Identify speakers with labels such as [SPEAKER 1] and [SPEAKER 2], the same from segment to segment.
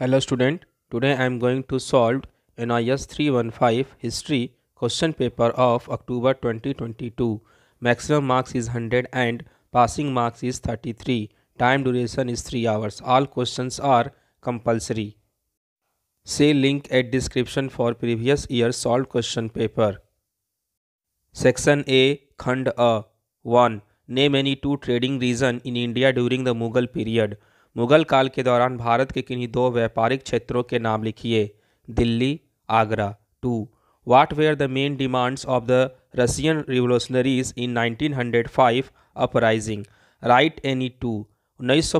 [SPEAKER 1] Hello student, today I am going to solve NIS 315 History question paper of October 2022. Maximum marks is 100 and passing marks is 33. Time duration is 3 hours. All questions are compulsory. See link at description for previous year solved question paper. Section A Khand A 1. Name any two trading region in India during the Mughal period. Mughal काल के दौरान भारत के किन्हीं दो व्यापारिक क्षेत्रों के नाम लिखिए Delhi Agra two what were the main demands of the Russian revolutionaries in 1905 uprising right any two उन्नीस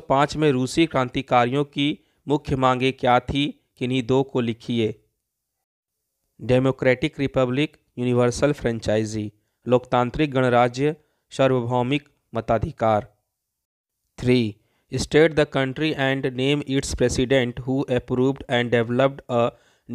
[SPEAKER 1] में रूसी क्रांतिकारियों की मुख्य मांगे क्या थी किन्हीं दो को लिखिए डेमोक्रेटिक रिपब्लिक यूनिवर्सल फ्रेंचाइजी लोकतांत्रिक गणराज्य सार्वभौमिक मताधिकार three state the country and name its president who approved and developed a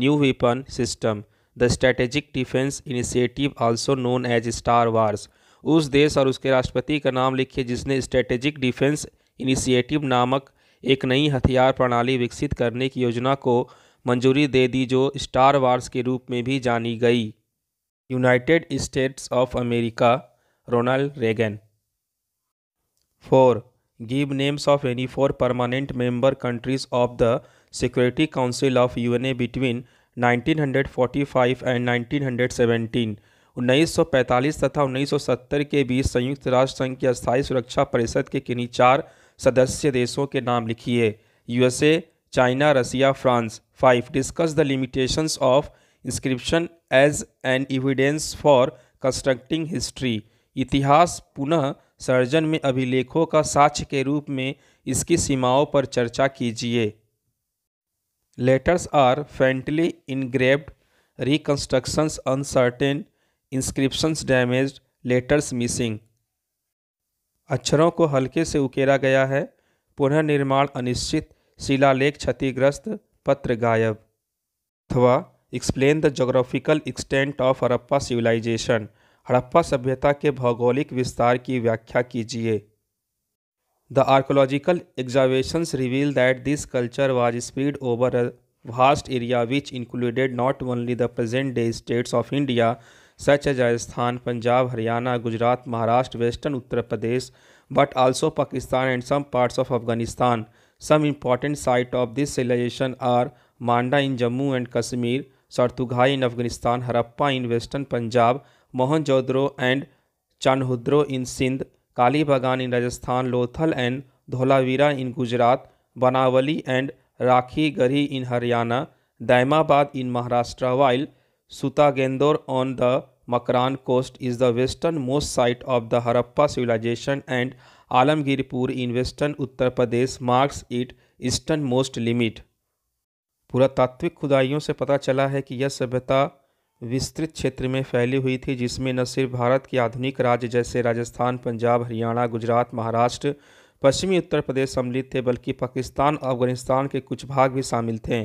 [SPEAKER 1] new weapon system the strategic defence initiative also known as Star Wars उस देश और उसके राष्ट्रपति का नाम लिखिए जिसने स्ट्रेटेजिक डिफेंस इनिशिएटिव नामक एक नई हथियार प्रणाली विकसित करने की योजना को मंजूरी दे दी जो स्टार वार्स के रूप में भी जानी गई United States of America Ronald Reagan four give names of any four permanent member countries of the security council of UNA between 1945 and 1917 1945 तथा 1970 के बीच संयुक्त राष्ट्र संघ की स्थायी सुरक्षा परिषद के किन्हीं चार सदस्य देशों के नाम लिखिए USA China Russia France five discuss the limitations of inscription as an evidence for constructing history इतिहास पुनः सर्जन में अभिलेखों का साक्ष्य के रूप में इसकी सीमाओं पर चर्चा कीजिए letters are faintly engraved reconstructions uncertain inscriptions damage letters missing अक्षरों को हल्के से उकेरा गया है पुनर्निर्माण अनिश्चित शिलालेख क्षतिग्रस्त पत्र गायब अथवा explain the geographical extent of Harappa civilisation Harappa सभ्यता के भौगोलिक विस्तार की व्याख्या कीजिए the archaeological examinations reveal that this culture was spread over a vast area which included not only the present day states of India such as Rajasthan Punjab Haryana Gujarat Maharashtra western Uttar Pradesh but also Pakistan and some parts of Afghanistan some important site of this civilisation are Manda in Jammu and Kashmir Shortughai in Afghanistan Harappa in western Punjab Mohenjodaro and Chanhudaro in Sindh Kalibangan in Rajasthan Lothal and Dholavira in Gujarat Banawali and Rakhigarhi in Haryana Daimabad in Maharashtra while Sutkagendor on the Makran coast is the westernmost site of the Harappa civilisation and Alamgirpur in western Uttar Pradesh marks it easternmost limit पुरातात्विक खुदाइयों से पता चला है कि यह सभ्यता विस्तृत क्षेत्र में फैली हुई थी जिसमें न सिर्फ भारत के आधुनिक राज्य जैसे राजस्थान पंजाब हरियाणा गुजरात महाराष्ट्र पश्चिमी उत्तर प्रदेश सम्मिलित थे बल्कि पाकिस्तान और अफगानिस्तान के कुछ भाग भी शामिल थे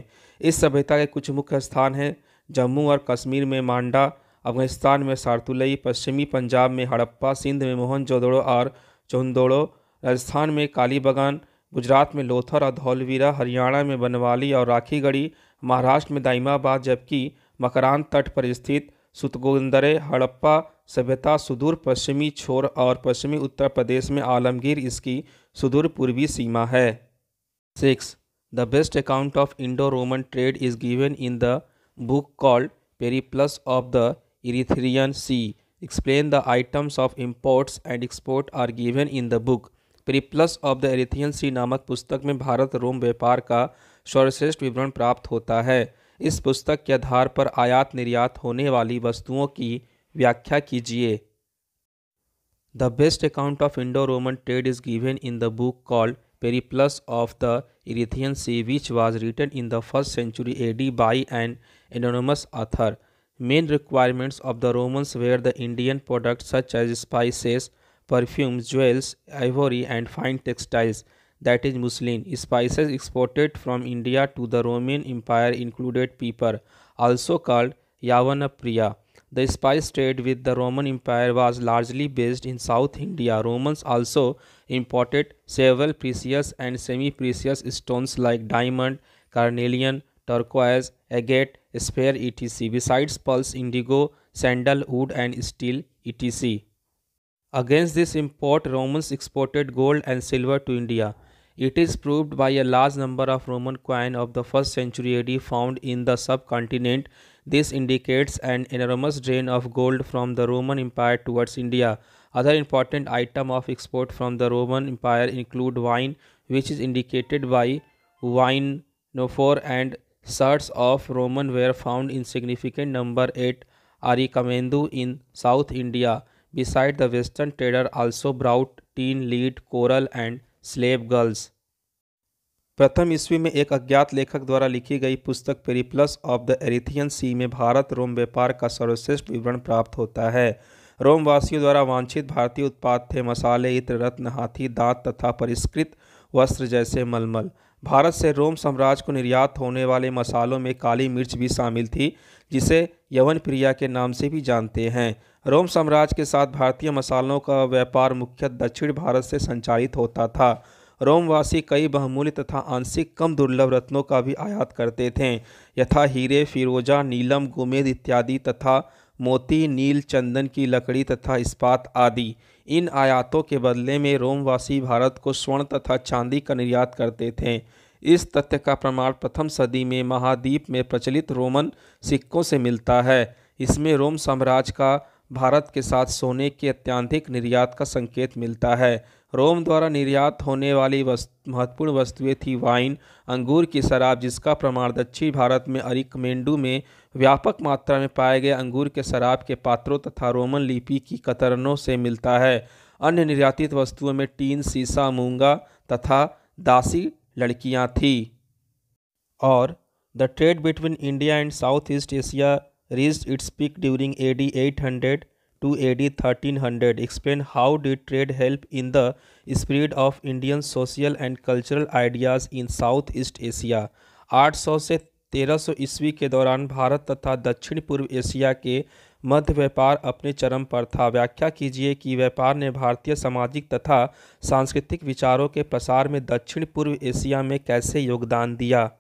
[SPEAKER 1] इस सभ्यता के कुछ मुख्य स्थान हैं जम्मू और कश्मीर में मांडा अफगानिस्तान में सारतुलई पश्चिमी पंजाब में हड़प्पा सिंध में मोहनजोदड़ो और चौंदोड़ो राजस्थान में काली बगान गुजरात में लोथर और धौलवीरा हरियाणा में बनवाली और राखीगढ़ी महाराष्ट्र में दाइमाबाद जबकि मकरान तट पर स्थित सुतगोंदरे हड़प्पा सभ्यता सुदूर पश्चिमी छोर और पश्चिमी उत्तर प्रदेश में आलमगीर इसकी सुदूर पूर्वी सीमा है six the best account of Indo Roman trade is given in the book called Periplus of the Erythraean Sea explain the items of imports and export are given in the book Periplus of the Erythraean Sea नामक पुस्तक में भारत रोम व्यापार का सर्वश्रेष्ठ विवरण प्राप्त होता है इस पुस्तक के आधार पर आयात निर्यात होने वाली वस्तुओं की व्याख्या कीजिए the best account of Indo Roman trade is given in the book called Periplus of the Erythraean Sea which was written in the first century A D by an anonymous author main requirements of the Romans were the Indian product such as spices perfumes jewels ivory and fine textiles that is muslin. Spices exported from India to the Roman Empire included pepper, also called Yavanapriya. The spice trade with the Roman Empire was largely based in South India. Romans also imported several precious and semi-precious stones like diamond, carnelian, turquoise, agate, spare etc. Besides pulse, indigo, sandalwood, and steel etc. Against this import, Romans exported gold and silver to India. It is proved by a large number of Roman coins of the 1st century AD found in the subcontinent. This indicates an enormous drain of gold from the Roman Empire towards India. Other important item of export from the Roman Empire include wine, which is indicated by wine winophore and shirts of Roman were found in significant number at Arikamendu in South India. Besides, the Western trader also brought tin, lead, coral, and slave girls प्रथम ईस्वी में एक अज्ञात लेखक द्वारा लिखी गई पुस्तक Periplus of the Erythraean Sea में भारत रोम व्यापार का सर्वश्रेष्ठ विवरण प्राप्त होता है रोमवासियों द्वारा वांछित भारतीय उत्पाद थे मसाले इत्र रत्न हाथी दांत तथा परिष्कृत वस्त्र जैसे मलमल भारत से रोम साम्राज्य को निर्यात होने वाले मसालों में काली मिर्च भी शामिल थी जिसे यवन प्रिया के नाम से भी जानते हैं रोम साम्राज्य के साथ भारतीय मसालों का व्यापार मुख्यतः दक्षिण भारत से संचालित होता था रोमवासी कई बहुमूल्य तथा आंशिक कम दुर्लभ रत्नों का भी आयात करते थे यथा हीरे फिरोजा नीलम गुमेद इत्यादि तथा मोती नील चंदन की लकड़ी तथा इस्पात आदि इन आयातों के बदले में रोमवासी भारत को स्वर्ण तथा चांदी का निर्यात करते थे इस तथ्य का प्रमाण प्रथम सदी में महाद्वीप में प्रचलित रोमन सिक्कों से मिलता है इसमें रोम साम्राज्य का भारत के साथ सोने के अत्यधिक निर्यात का संकेत मिलता है रोम द्वारा निर्यात होने वाली वस्तु महत्वपूर्ण वस्तुएं थी वाइन अंगूर की शराब जिसका प्रमाण दक्षिण भारत में अरिकमेंडू में व्यापक मात्रा में पाए गए अंगूर के शराब के पात्रों तथा रोमन लिपि की कतरनों से मिलता है अन्य निर्यातित वस्तुओं में टीन सीसा मूंगा तथा दासी लड़कियाँ थीं और the trade between India and South East Asia reached its peak during AD 800 to AD 1300. Explain how did trade help in the spread of Indian social and cultural ideas in Southeast Asia. 800 से 1300 ईस्वी के दौरान भारत तथा दक्षिण पूर्व Asia के मध्य व्यापार अपने चरम पर था व्याख्या कीजिए कि व्यापार ने भारतीय सामाजिक तथा सांस्कृतिक विचारों के प्रसार में दक्षिण पूर्व एशिया में कैसे योगदान दिया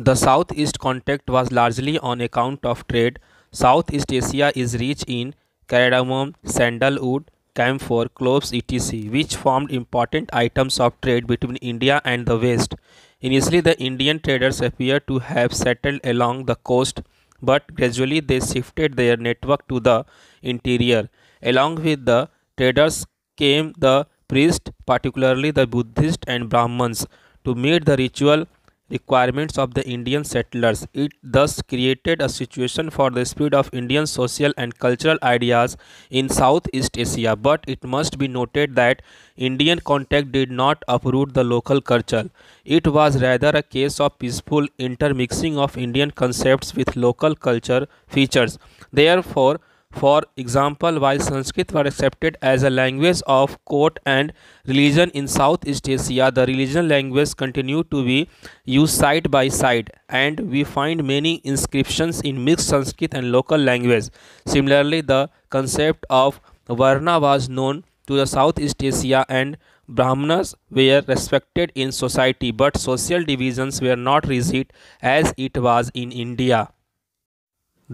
[SPEAKER 1] The Southeast contact was largely on account of trade. Southeast Asia is rich in cardamom, sandalwood, camphor, cloves, etc., which formed important items of trade between India and the West. Initially, the Indian traders appear to have settled along the coast, but gradually they shifted their network to the interior. Along with the traders came the priests, particularly the Buddhists and Brahmins, to meet the ritual requirements of the Indian settlers. It thus created a situation for the spread of Indian social and cultural ideas in Southeast Asia. But it must be noted that Indian contact did not uproot the local culture. It was rather a case of peaceful intermixing of Indian concepts with local culture features. Therefore, for example, while Sanskrit were accepted as a language of court and religion in Southeast Asia, the religion language continued to be used side by side, and we find many inscriptions in mixed Sanskrit and local language. Similarly, the concept of Varna was known to the Southeast Asia and Brahmanas were respected in society, but social divisions were not rigid as it was in India.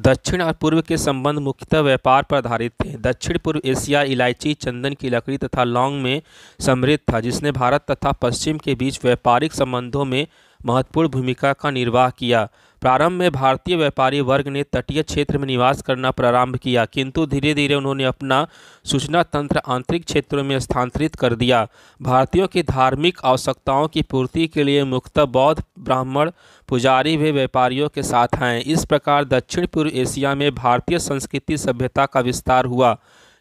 [SPEAKER 1] दक्षिण और पूर्व के संबंध मुख्यतः व्यापार पर आधारित थे दक्षिण पूर्व एशिया इलायची चंदन की लकड़ी तथा लौंग में समृद्ध था जिसने भारत तथा पश्चिम के बीच व्यापारिक संबंधों में महत्वपूर्ण भूमिका का निर्वाह किया प्रारंभ में भारतीय व्यापारी वर्ग ने तटीय क्षेत्र में निवास करना प्रारंभ किया किंतु धीरे धीरे उन्होंने अपना सूचना तंत्र आंतरिक क्षेत्रों में स्थानांतरित कर दिया भारतीयों की धार्मिक आवश्यकताओं की पूर्ति के लिए मुक्त बौद्ध ब्राह्मण पुजारी भी व्यापारियों के साथ आए इस प्रकार दक्षिण पूर्व एशिया में भारतीय संस्कृति सभ्यता का विस्तार हुआ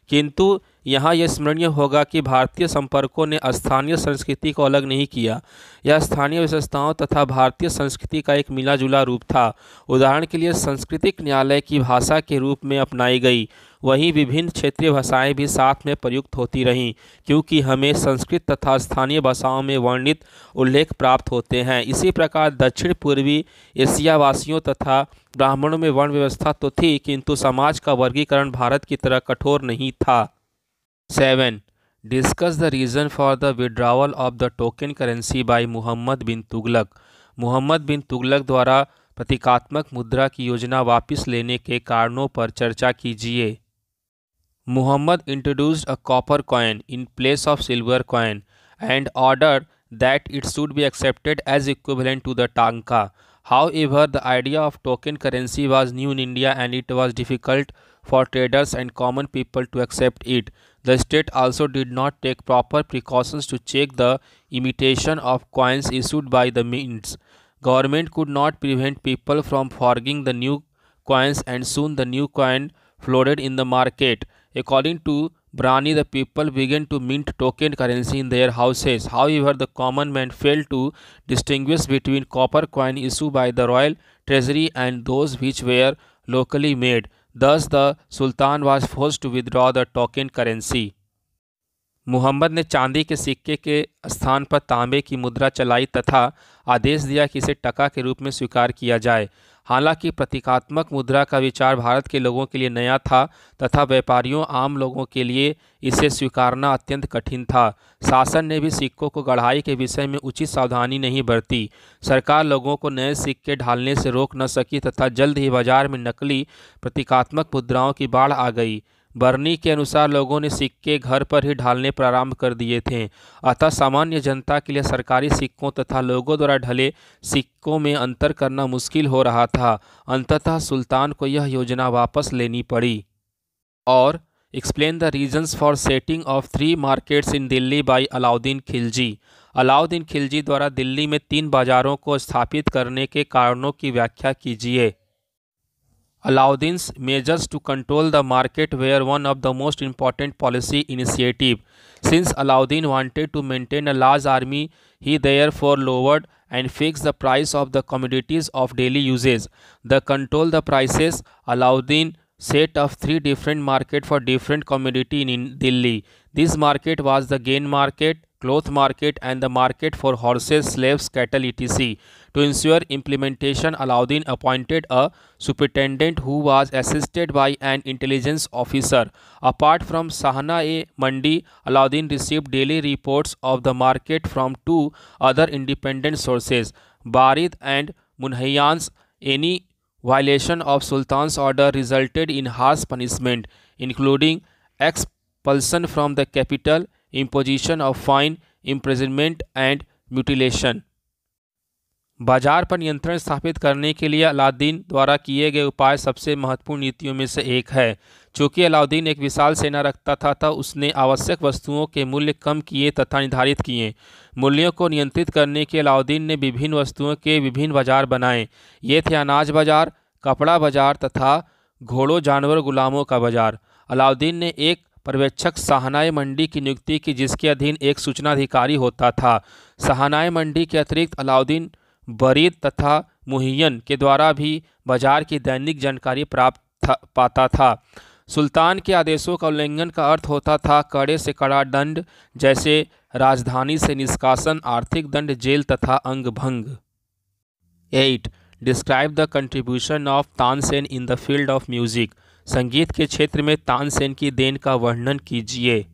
[SPEAKER 1] किंतु यहाँ यह स्मरणीय होगा कि भारतीय संपर्कों ने स्थानीय संस्कृति को अलग नहीं किया यह स्थानीय विशेषताओं तथा भारतीय संस्कृति का एक मिला जुला रूप था उदाहरण के लिए सांस्कृतिक न्यायालय की भाषा के रूप में अपनाई गई वहीं विभिन्न क्षेत्रीय भाषाएं भी साथ में प्रयुक्त होती रहीं क्योंकि हमें संस्कृत तथा स्थानीय भाषाओं में वर्णित उल्लेख प्राप्त होते हैं इसी प्रकार दक्षिण पूर्वी एशिया वासियों तथा ब्राह्मणों में वर्ण व्यवस्था तो थी किंतु समाज का वर्गीकरण भारत की तरह कठोर नहीं था seven discuss the reason for the withdrawal of the token currency by Mohammad bin Tughlaq Mohammad bin Tughlaq द्वारा प्रतीकात्मक मुद्रा की योजना वापस लेने के कारणों पर चर्चा कीजिए Mohammad introduced a copper coin in place of silver coin and order that it should be accepted as equivalent to the tanka however the idea of token currency was new in India and it was difficult for traders and common people to accept it The state also did not take proper precautions to check the imitation of coins issued by the mints. Government could not prevent people from forging the new coins and soon the new coin floated in the market. According to Brani, the people began to mint token currency in their houses. However, the common man failed to distinguish between copper coin issued by the royal treasury and those which were locally made. Thus, the Sultan was forced to withdraw the token currency. Muhammad ने चांदी के सिक्के के स्थान पर तांबे की मुद्रा चलाई तथा आदेश दिया कि इसे टका के रूप में स्वीकार किया जाए हालांकि प्रतीकात्मक मुद्रा का विचार भारत के लोगों के लिए नया था तथा व्यापारियों आम लोगों के लिए इसे स्वीकारना अत्यंत कठिन था शासन ने भी सिक्कों को गढ़ाई के विषय में उचित सावधानी नहीं बरती सरकार लोगों को नए सिक्के ढालने से रोक न सकी तथा जल्द ही बाजार में नकली प्रतीकात्मक मुद्राओं की बाढ़ आ गई बर्नी के अनुसार लोगों ने सिक्के घर पर ही ढालने प्रारंभ कर दिए थे अतः सामान्य जनता के लिए सरकारी सिक्कों तथा लोगों द्वारा ढले सिक्कों में अंतर करना मुश्किल हो रहा था अंततः सुल्तान को यह योजना वापस लेनी पड़ी और explain the reasons for setting of three markets in Delhi by Alauddin Khilji Alauddin Khilji द्वारा दिल्ली में तीन बाज़ारों को स्थापित करने के कारणों की व्याख्या कीजिए Alauddin's measures to control the market were one of the most important policy initiatives. Since Alauddin wanted to maintain a large army, he therefore lowered and fixed the price of the commodities of daily usage. The control the prices, Alauddin set up three different markets for different commodities in Delhi. This market was the gain market, cloth market and the market for horses, slaves, cattle etc. To ensure implementation, Alauddin appointed a superintendent who was assisted by an intelligence officer. Apart from Sahana A. Mandi, Alauddin received daily reports of the market from two other independent sources, Barid and Munhayans. Any violation of Sultan's order resulted in harsh punishment, including expulsion from the capital, imposition of fine, imprisonment and mutilation. बाजार पर नियंत्रण स्थापित करने के लिए अलाउद्दीन द्वारा किए गए उपाय सबसे महत्वपूर्ण नीतियों में से एक है चूँकि अलाउद्दीन एक विशाल सेना रखता था तथा उसने आवश्यक वस्तुओं के मूल्य कम किए तथा निर्धारित किए मूल्यों को नियंत्रित करने के अलाउद्दीन ने विभिन्न वस्तुओं के विभिन्न बाजार बनाए ये थे अनाज बाजार कपड़ा बाजार तथा घोड़ों जानवर गुलामों का बाजार अलाउद्दीन ने एक पर्यवेक्षक सहनाए मंडी की नियुक्ति की जिसके अधीन एक सूचना अधिकारी होता था सहनाए मंडी के अतिरिक्त अलाउद्दीन बरीद तथा मुहैन के द्वारा भी बाजार की दैनिक जानकारी प्राप्त पाता था सुल्तान के आदेशों का उल्लंघन का अर्थ होता था कड़े से कड़ा दंड जैसे राजधानी से निष्कासन आर्थिक दंड जेल तथा अंग भंग eight describe the contribution of Tansen in the field of music संगीत के क्षेत्र में तानसेन की देन का वर्णन कीजिए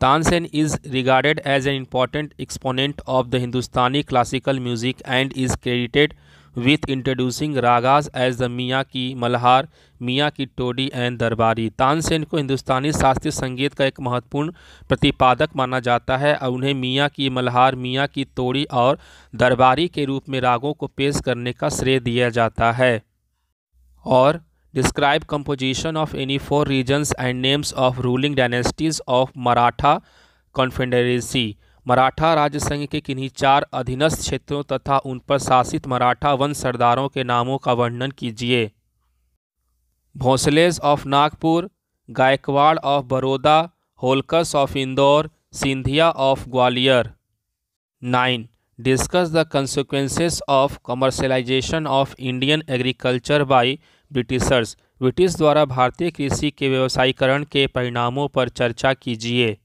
[SPEAKER 1] Tansen is regarded as an important exponent of the Hindustani classical music and is credited with introducing ragas as the Miyan ki Malhar मियाँ की टोडी एंड दरबारी तानसेन को हिंदुस्तानी शास्त्रीय संगीत का एक महत्वपूर्ण प्रतिपादक माना जाता है और उन्हें मियाँ की मल्हार मियाँ की तोड़ी और दरबारी के रूप में रागों को पेश करने का श्रेय दिया जाता है और describe composition of any four reason and names of ruling dynasties of Maratha confederacy Maratha राज्य संघ के किन्हीं चार अधीनस्थ क्षेत्रों तथा उन पर शासित मराठा वंश सरदारों के नामों का वर्णन कीजिए Bhonsles of Nagpur Gaikwad of Baroda Holkars of Indore Scindia of Gwalior nine discuss the consequences of commercialisation of Indian agriculture by Britishers British द्वारा भारतीय कृषि के व्यवसायीकरण के परिणामों पर चर्चा कीजिए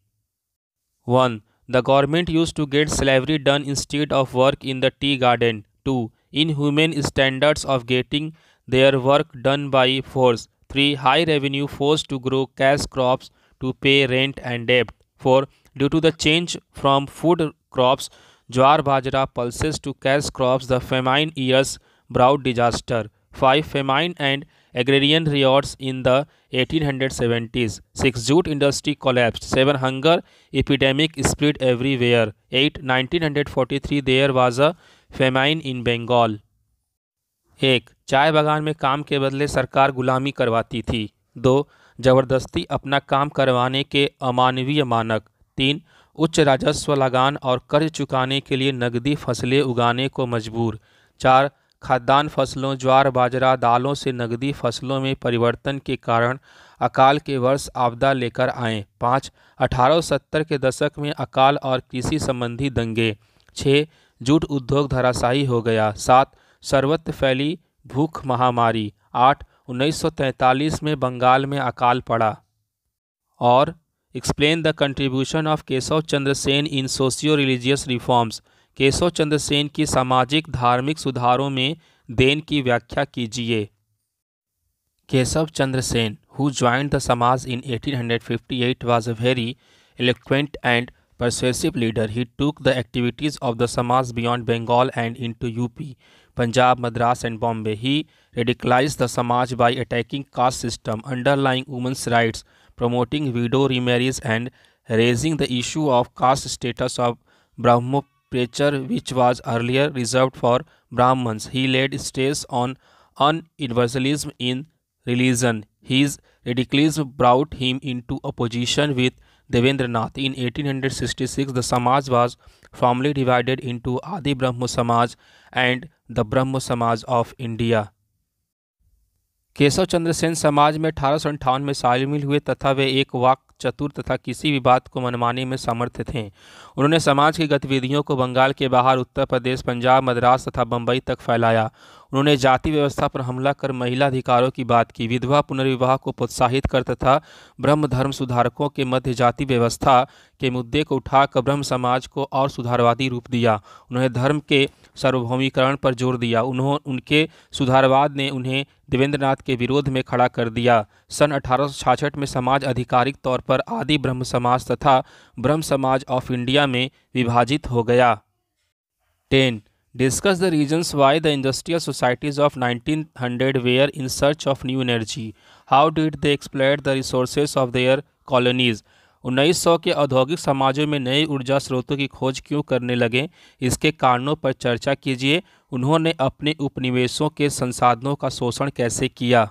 [SPEAKER 1] one the government used to get slavery done institute of work in the tea garden two inhuman standards of getting their work done by force three high revenue force to grow cash crops to pay rent and डेप्ट four due to the change from food crops jowar bajra pulses to cash crops the famine years brought disaster five famine and agrarian riots in the 1870s. 6. Jute industry collapsed. 7. Hunger epidemic spread everywhere. Forty 1943 there was a famine in Bengal. एक चाय बागान में काम के बदले सरकार गुलामी करवाती थी दो जबरदस्ती अपना काम करवाने के अमानवीय मानक तीन उच्च राजस्व लगान और कर्ज चुकाने के लिए नकदी फसलें उगाने को मजबूर चार खाद्यान्न फसलों ज्वार बाजरा दालों से नगदी फसलों में परिवर्तन के कारण अकाल के वर्ष आपदा लेकर आए पाँच अठारह सत्तर के दशक में अकाल और कृषि संबंधी दंगे छः जूट उद्योग धराशाही हो गया सात सर्वत्र फैली भूख महामारी आठ 1943 में बंगाल में अकाल पड़ा और explain the contribution of Keshav Chandra Sen in socio religious reforms Keshav Chandra Sen की सामाजिक धार्मिक सुधारों में देन की व्याख्या कीजिए Keshav Chandra Sen who join the Samaj in 1858 hundred fifty eight was a very eloquent and persuasive leader he took the activities of the Samaj beyond Bengal and into UP Punjab Madras and Bombay he radicalize the Samaj by attacking caste system underlining women's rights promoting widow remarriage and raising the issue of caste status of Brahmo preacher which was earlier reserved for Brahmins. He laid stress on universalism in religion. His radicalism brought him into opposition with Devendranath. In 1866, the Samaj was formally divided into Adi Brahmo Samaj and the Brahmo Samaj of India. Keshav Chandra Sen समाज में अठारह में शामिल हुए तथा वे एक वाक चतुर तथा किसी भी बात को मनमाने में समर्थ थे उन्होंने समाज की गतिविधियों को बंगाल के बाहर उत्तर प्रदेश पंजाब मद्रास तथा बम्बई तक फैलाया उन्होंने जाति व्यवस्था पर हमला कर महिला अधिकारों की बात की विधवा पुनर्विवाह को प्रोत्साहित कर तथा ब्रह्म धर्म सुधारकों के मध्य जाति व्यवस्था के मुद्दे को उठाकर ब्रह्म समाज को और सुधारवादी रूप दिया उन्होंने धर्म के सार्वभौमिकरण पर जोर दिया उन्हों उनके सुधारवाद ने उन्हें देवेंद्रनाथ के विरोध में खड़ा कर दिया सन अठारह में समाज आधिकारिक तौर पर आदि ब्रह्म समाज तथा ब्रह्म समाज ऑफ इंडिया में विभाजित हो गया ten discuss the reasons why the industrial societies of 1900 were in search of new energy how did they exploit the resources of their colonies उन्नीस सौ के औद्योगिक समाजों में नए ऊर्जा स्रोतों की खोज क्यों करने लगे इसके कारणों पर चर्चा कीजिए उन्होंने अपने उपनिवेशों के संसाधनों का शोषण कैसे किया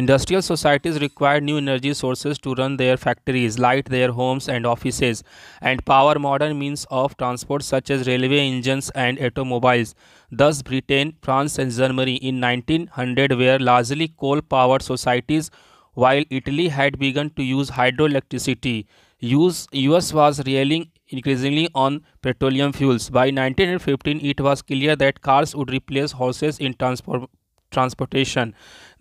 [SPEAKER 1] industrial societies required new energy sources to run their factories light their homes and offices and power modern means of transport such as railway engines and automobiles thus Britain France and Germany in nineteen hundred were largely coal power societies While Italy had begun to use hydroelectricity, US was relying increasingly on petroleum fuels. By 1915, it was clear that cars would replace horses in transport transportation.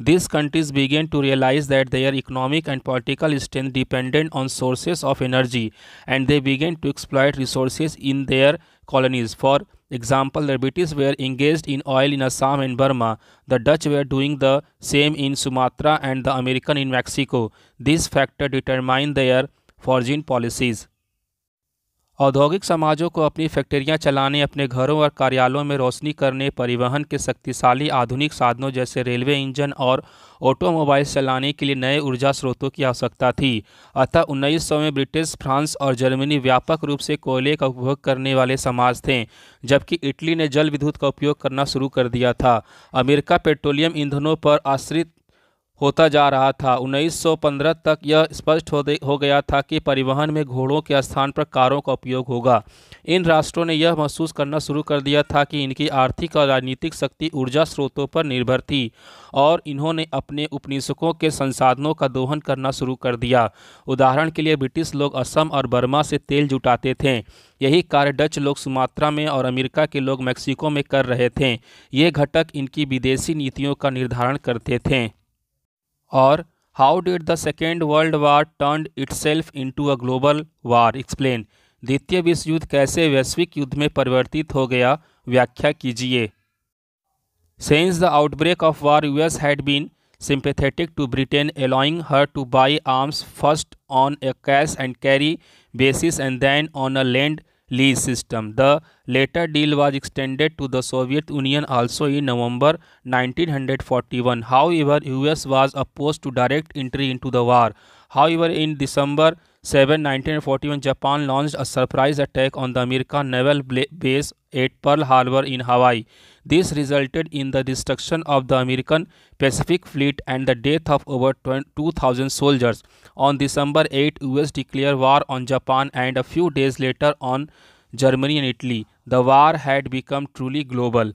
[SPEAKER 1] These countries began to realize that their economic and political strength depended on sources of energy, and they began to exploit resources in their colonies. For Example, the British were engaged in oil in Assam and Burma. The Dutch were doing the same in Sumatra and the American in Mexico. This factor determined their foreign policies. औद्योगिक समाजों को अपनी फैक्ट्रियां चलाने अपने घरों और कार्यालयों में रोशनी करने परिवहन के शक्तिशाली आधुनिक साधनों जैसे रेलवे इंजन और ऑटोमोबाइल चलाने के लिए नए ऊर्जा स्रोतों की आवश्यकता थी अतः 1900 में ब्रिटिश फ्रांस और जर्मनी व्यापक रूप से कोयले का उपभोग करने वाले समाज थे जबकि इटली ने जल विद्युत का उपयोग करना शुरू कर दिया था अमेरिका पेट्रोलियम ईंधनों पर आश्रित होता जा रहा था 1915 तक यह स्पष्ट हो, हो गया था कि परिवहन में घोड़ों के स्थान पर कारों का उपयोग होगा इन राष्ट्रों ने यह महसूस करना शुरू कर दिया था कि इनकी आर्थिक और राजनीतिक शक्ति ऊर्जा स्रोतों पर निर्भर थी और इन्होंने अपने उपनिषकों के संसाधनों का दोहन करना शुरू कर दिया उदाहरण के लिए ब्रिटिश लोग असम और बर्मा से तेल जुटाते थे यही कार्य डच लोग सुमात्रा में और अमेरिका के लोग मैक्सिको में कर रहे थे ये घटक इनकी विदेशी नीतियों का निर्धारण करते थे और how did the second world war turn itself to a global war explain द्वितीय विश्व युद्ध कैसे वैश्विक युद्ध में परिवर्तित हो गया व्याख्या कीजिए since the outbreak of war U S had been sympathetic to Britain allowing her to buy arms first on a cash and carry basis and then on a land lease system. The later deal was extended to the Soviet Union also in November 1941. However, US was opposed to direct entry into the war. However, in December 7, 1941, Japan launched a surprise attack on the American naval base at Pearl Harbor in Hawaii. This resulted in the destruction of the American Pacific Fleet and the death of over 2,000 soldiers. On December 8, US declared war on Japan and a few days later on Germany and Italy. The war had become truly global.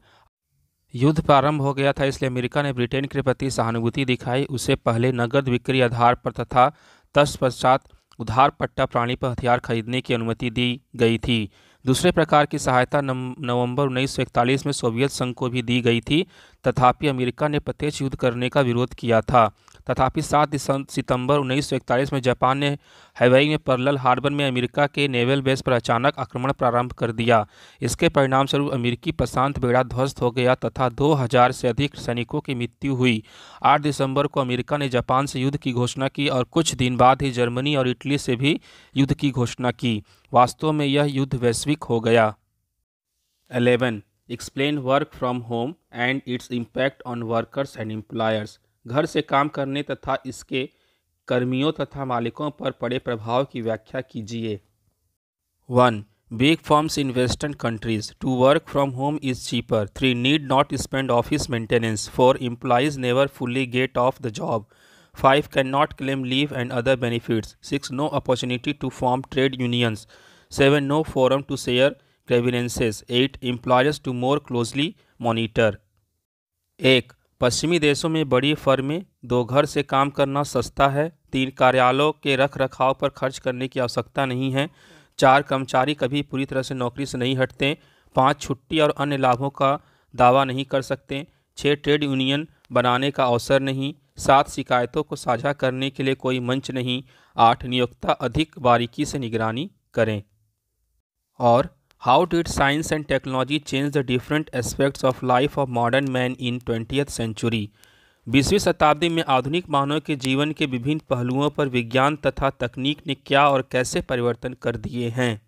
[SPEAKER 1] युद्ध प्रारंभ हो गया था इसलिए America ने Britain के प्रति सहानुभूति दिखाई उसे पहले नगद बिक्री आधार पर तथा तत्पश्चात उधार पट्टा प्राणी पर हथियार खरीदने की अनुमति दी गई थी दूसरे प्रकार की सहायता नवंबर उन्नीस में सोवियत संघ को भी दी गई थी तथापि अमेरिका ने प्रत्यक्ष युद्ध करने का विरोध किया था तथापि सात सितंबर उन्नीस में जापान ने हवाई में पर्लल हार्बर में अमेरिका के नेवल बेस पर अचानक आक्रमण प्रारंभ कर दिया इसके परिणामस्वरूप अमेरिकी प्रशांत बेड़ा ध्वस्त हो गया तथा 2000 से अधिक सैनिकों की मृत्यु हुई 8 दिसंबर को अमेरिका ने जापान से युद्ध की घोषणा की और कुछ दिन बाद ही जर्मनी और इटली से भी युद्ध की घोषणा की वास्तव में यह युद्ध वैश्विक हो गया eleven explain work from home and its impact on workers and employers घर से काम करने तथा इसके कर्मियों तथा मालिकों पर पड़े प्रभाव की व्याख्या कीजिए one big forms in western countries two work from home is cheaper three need not spend office maintenance for employees never fully get off the job 5. Cannot claim leave and other benefits. 6. No opportunity to form trade unions. 7. No forum to share grievances. 8. Employers to more closely monitor. एक पश्चिमी देशों में बड़ी फर्में दो घर से काम करना सस्ता है तीन कार्यालयों के रख रखाव पर खर्च करने की आवश्यकता नहीं है चार कर्मचारी कभी पूरी तरह से नौकरी से नहीं हटते पाँच छुट्टी और अन्य लाभों का दावा नहीं कर सकते छः ट्रेड यूनियन बनाने का अवसर नहीं सात शिकायतों को साझा करने के लिए कोई मंच नहीं आठ नियोक्ता अधिक बारीकी से निगरानी करें और how did science and technology change the different aspects of life of modern man in twenty century बीसवीं शताब्दी में आधुनिक मानव के जीवन के विभिन्न पहलुओं पर विज्ञान तथा तकनीक ने क्या और कैसे परिवर्तन कर दिए हैं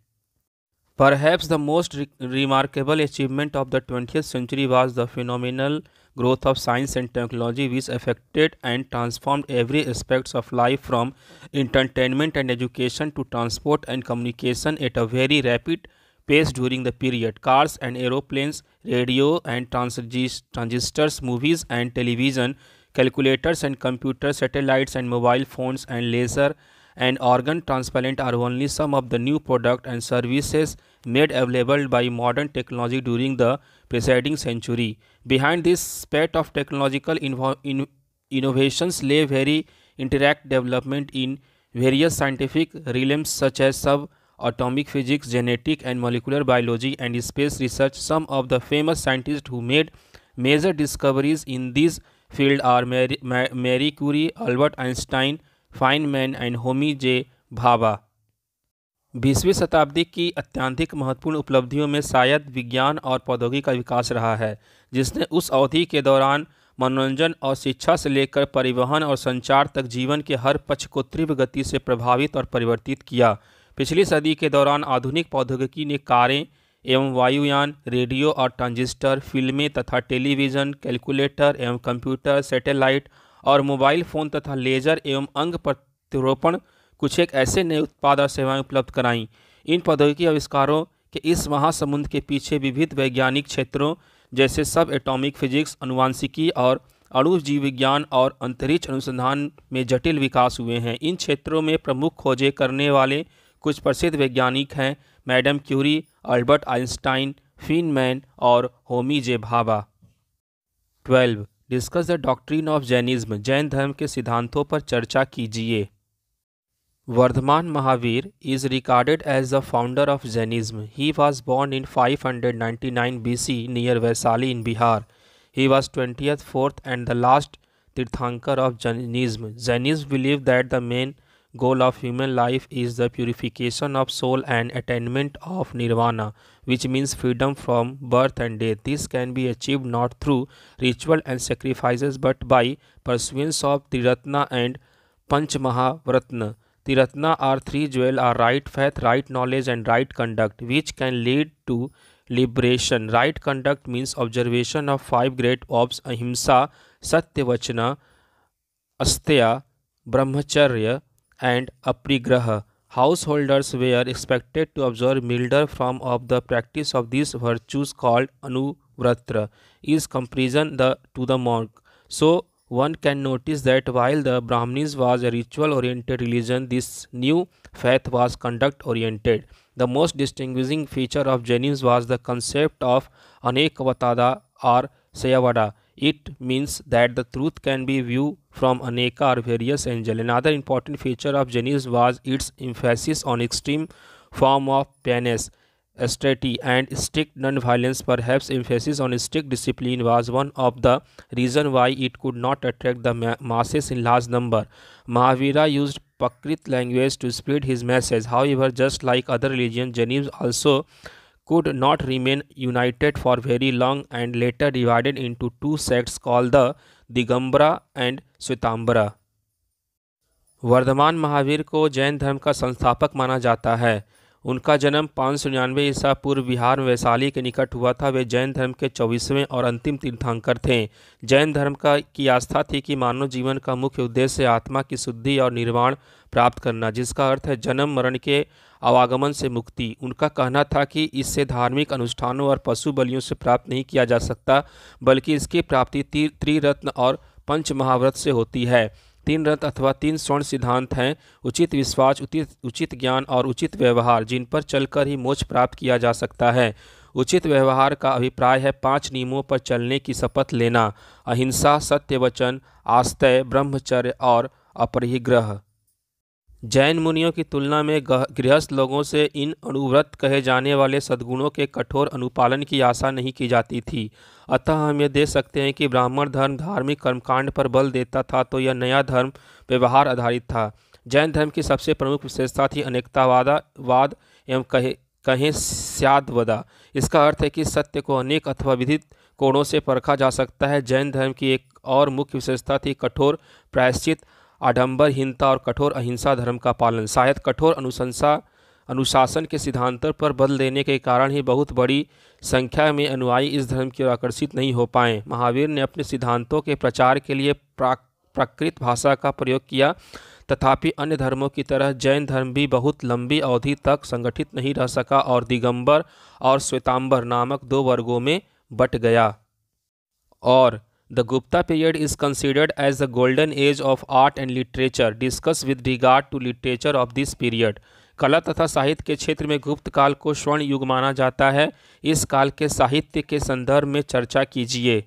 [SPEAKER 1] perhaps the most remarkable achievement of the the century was the phenomenal growth of science and technology which affected and transformed every aspects of life from entertainment and education to transport and communication at a very rapid pace during the period. Cars and aeroplanes, radio and transistors, movies and television, calculators and computers, satellites and mobile phones and laser and organ transplant are only some of the new products and services made available by modern technology during the preceding century. Behind this spate of technological in innovations lay very interact development in various scientific realms such as subatomic physics, genetic and molecular biology and space research. Some of the famous scientists who made major discoveries in this field are Mary, Mary Curie, Albert Einstein, Feynman and Homi J. Bhabha. बीसवीं शताब्दी की अत्यधिक महत्वपूर्ण उपलब्धियों में शायद विज्ञान और प्रौद्योगिकी का विकास रहा है जिसने उस अवधि के दौरान मनोरंजन और शिक्षा से लेकर परिवहन और संचार तक जीवन के हर पक्ष को तीव्र गति से प्रभावित और परिवर्तित किया पिछली सदी के दौरान आधुनिक प्रौद्योगिकी ने कारें एवं वायुयान रेडियो और ट्रांजिस्टर फिल्में तथा टेलीविज़न कैलकुलेटर एवं कंप्यूटर सैटेलाइट और मोबाइल फ़ोन तथा लेजर एवं अंग प्रत्यारोपण कुछ एक ऐसे नए उत्पाद और सेवाएं उपलब्ध कराईं इन प्रौद्योगिकी आविष्कारों के इस महासमुंद के पीछे विविध वैज्ञानिक क्षेत्रों जैसे सब एटॉमिक फिजिक्स अनुवांशिकी और अणु जीव विज्ञान और अंतरिक्ष अनुसंधान में जटिल विकास हुए हैं इन क्षेत्रों में प्रमुख खोजें करने वाले कुछ प्रसिद्ध वैज्ञानिक हैं madam Curie Albert Einstein Feynman और Homi J Bhabha twelve discuss the doctrine of Jainism जैन धर्म के सिद्धांतों पर चर्चा कीजिए Vardhman Mahavir is regarded as the founder of Jainism. He was born in 599 BC near Vaisali in Bihar. He was 20th, 4th and the last Tirthankar of Jainism. Jainists believe that the main goal of human life is the purification of soul and attainment of nirvana, which means freedom from birth and death. This can be achieved not through ritual and sacrifices but by pursuance of Tiratna and Panch Mahavratna. Triratna are three jewel are right faith right knowledge and right conduct which can lead to liberation right conduct means observation of five great vows ahimsa satyavachana vachana asteya brahmacharya and aparigraha householders were expected to observe milder from of the practice of this virtues called anuvrata is comparison the to the monk so one can notice that while the Brahmins was a ritual-oriented religion, this new faith was conduct-oriented. The most distinguishing feature of Jainism was the concept of anekavatada or sayavada. It means that the truth can be viewed from aneka or various angles. Another important feature of Jainism was its emphasis on extreme form of penance. Study and strict non violence perhaps emphasis on strict discipline was one of the reason why it could not attract the masses in large number Mahavira use Prakrit language to spread his message however just like other religion जनीव also could not remain united for very long and later divided into two sects called the Digambara and Shvetambara Vardhaman Mahavir को जैन धर्म का संस्थापक माना जाता है उनका जन्म पाँच सौ निन्यानवे ईसा पूर्व बिहार में वैशाली के निकट हुआ था वे जैन धर्म के चौबीसवें और अंतिम तीर्थंकर थे जैन धर्म का की आस्था थी कि मानव जीवन का मुख्य उद्देश्य आत्मा की शुद्धि और निर्वाण प्राप्त करना जिसका अर्थ है जन्म मरण के आवागमन से मुक्ति उनका कहना था कि इससे धार्मिक अनुष्ठानों और पशु बलियों से प्राप्त नहीं किया जा सकता बल्कि इसकी प्राप्ति त्रिरत्न और पंच महाव्रत से होती है तीन रथ अथवा तीन स्वर्ण सिद्धांत हैं उचित विश्वास उचित उचित ज्ञान और उचित व्यवहार जिन पर चलकर ही मोक्ष प्राप्त किया जा सकता है उचित व्यवहार का अभिप्राय है पांच नियमों पर चलने की शपथ लेना अहिंसा सत्य वचन आस्तय ब्रह्मचर्य और अपरिग्रह जैन मुनियों की तुलना में गृहस्थ लोगों से इन अनुव्रत कहे जाने वाले सद्गुणों के कठोर अनुपालन की आशा नहीं की जाती थी अतः हम ये देख सकते हैं कि ब्राह्मण धर्म धार्मिक कर्मकांड पर बल देता था तो यह नया धर्म व्यवहार आधारित था जैन धर्म की सबसे प्रमुख विशेषता थी अनेकतावादा वाद एवं कहे कहें स्यादवदा इसका अर्थ है कि सत्य को अनेक अथवा विधित कोणों से परखा जा सकता है जैन धर्म की एक और मुख्य विशेषता थी कठोर प्रायश्चित आडंबरहीनता और कठोर अहिंसा धर्म का पालन शायद कठोर अनुशंसा अनुशासन के सिद्धांतों पर बल देने के कारण ही बहुत बड़ी संख्या में अनुयायी इस धर्म की ओर आकर्षित नहीं हो पाए महावीर ने अपने सिद्धांतों के प्रचार के लिए प्राक प्राकृत भाषा का प्रयोग किया तथापि अन्य धर्मों की तरह जैन धर्म भी बहुत लंबी अवधि तक संगठित नहीं रह सका और दिगंबर और श्वेतांबर नामक दो वर्गों में बट गया और the Gupta period is considered as the golden age of art and literature discuss with regard to literature of this period कला तथा साहित्य के क्षेत्र में गुप्त काल को स्वर्ण युग माना जाता है इस काल के साहित्य के संदर्भ में चर्चा कीजिए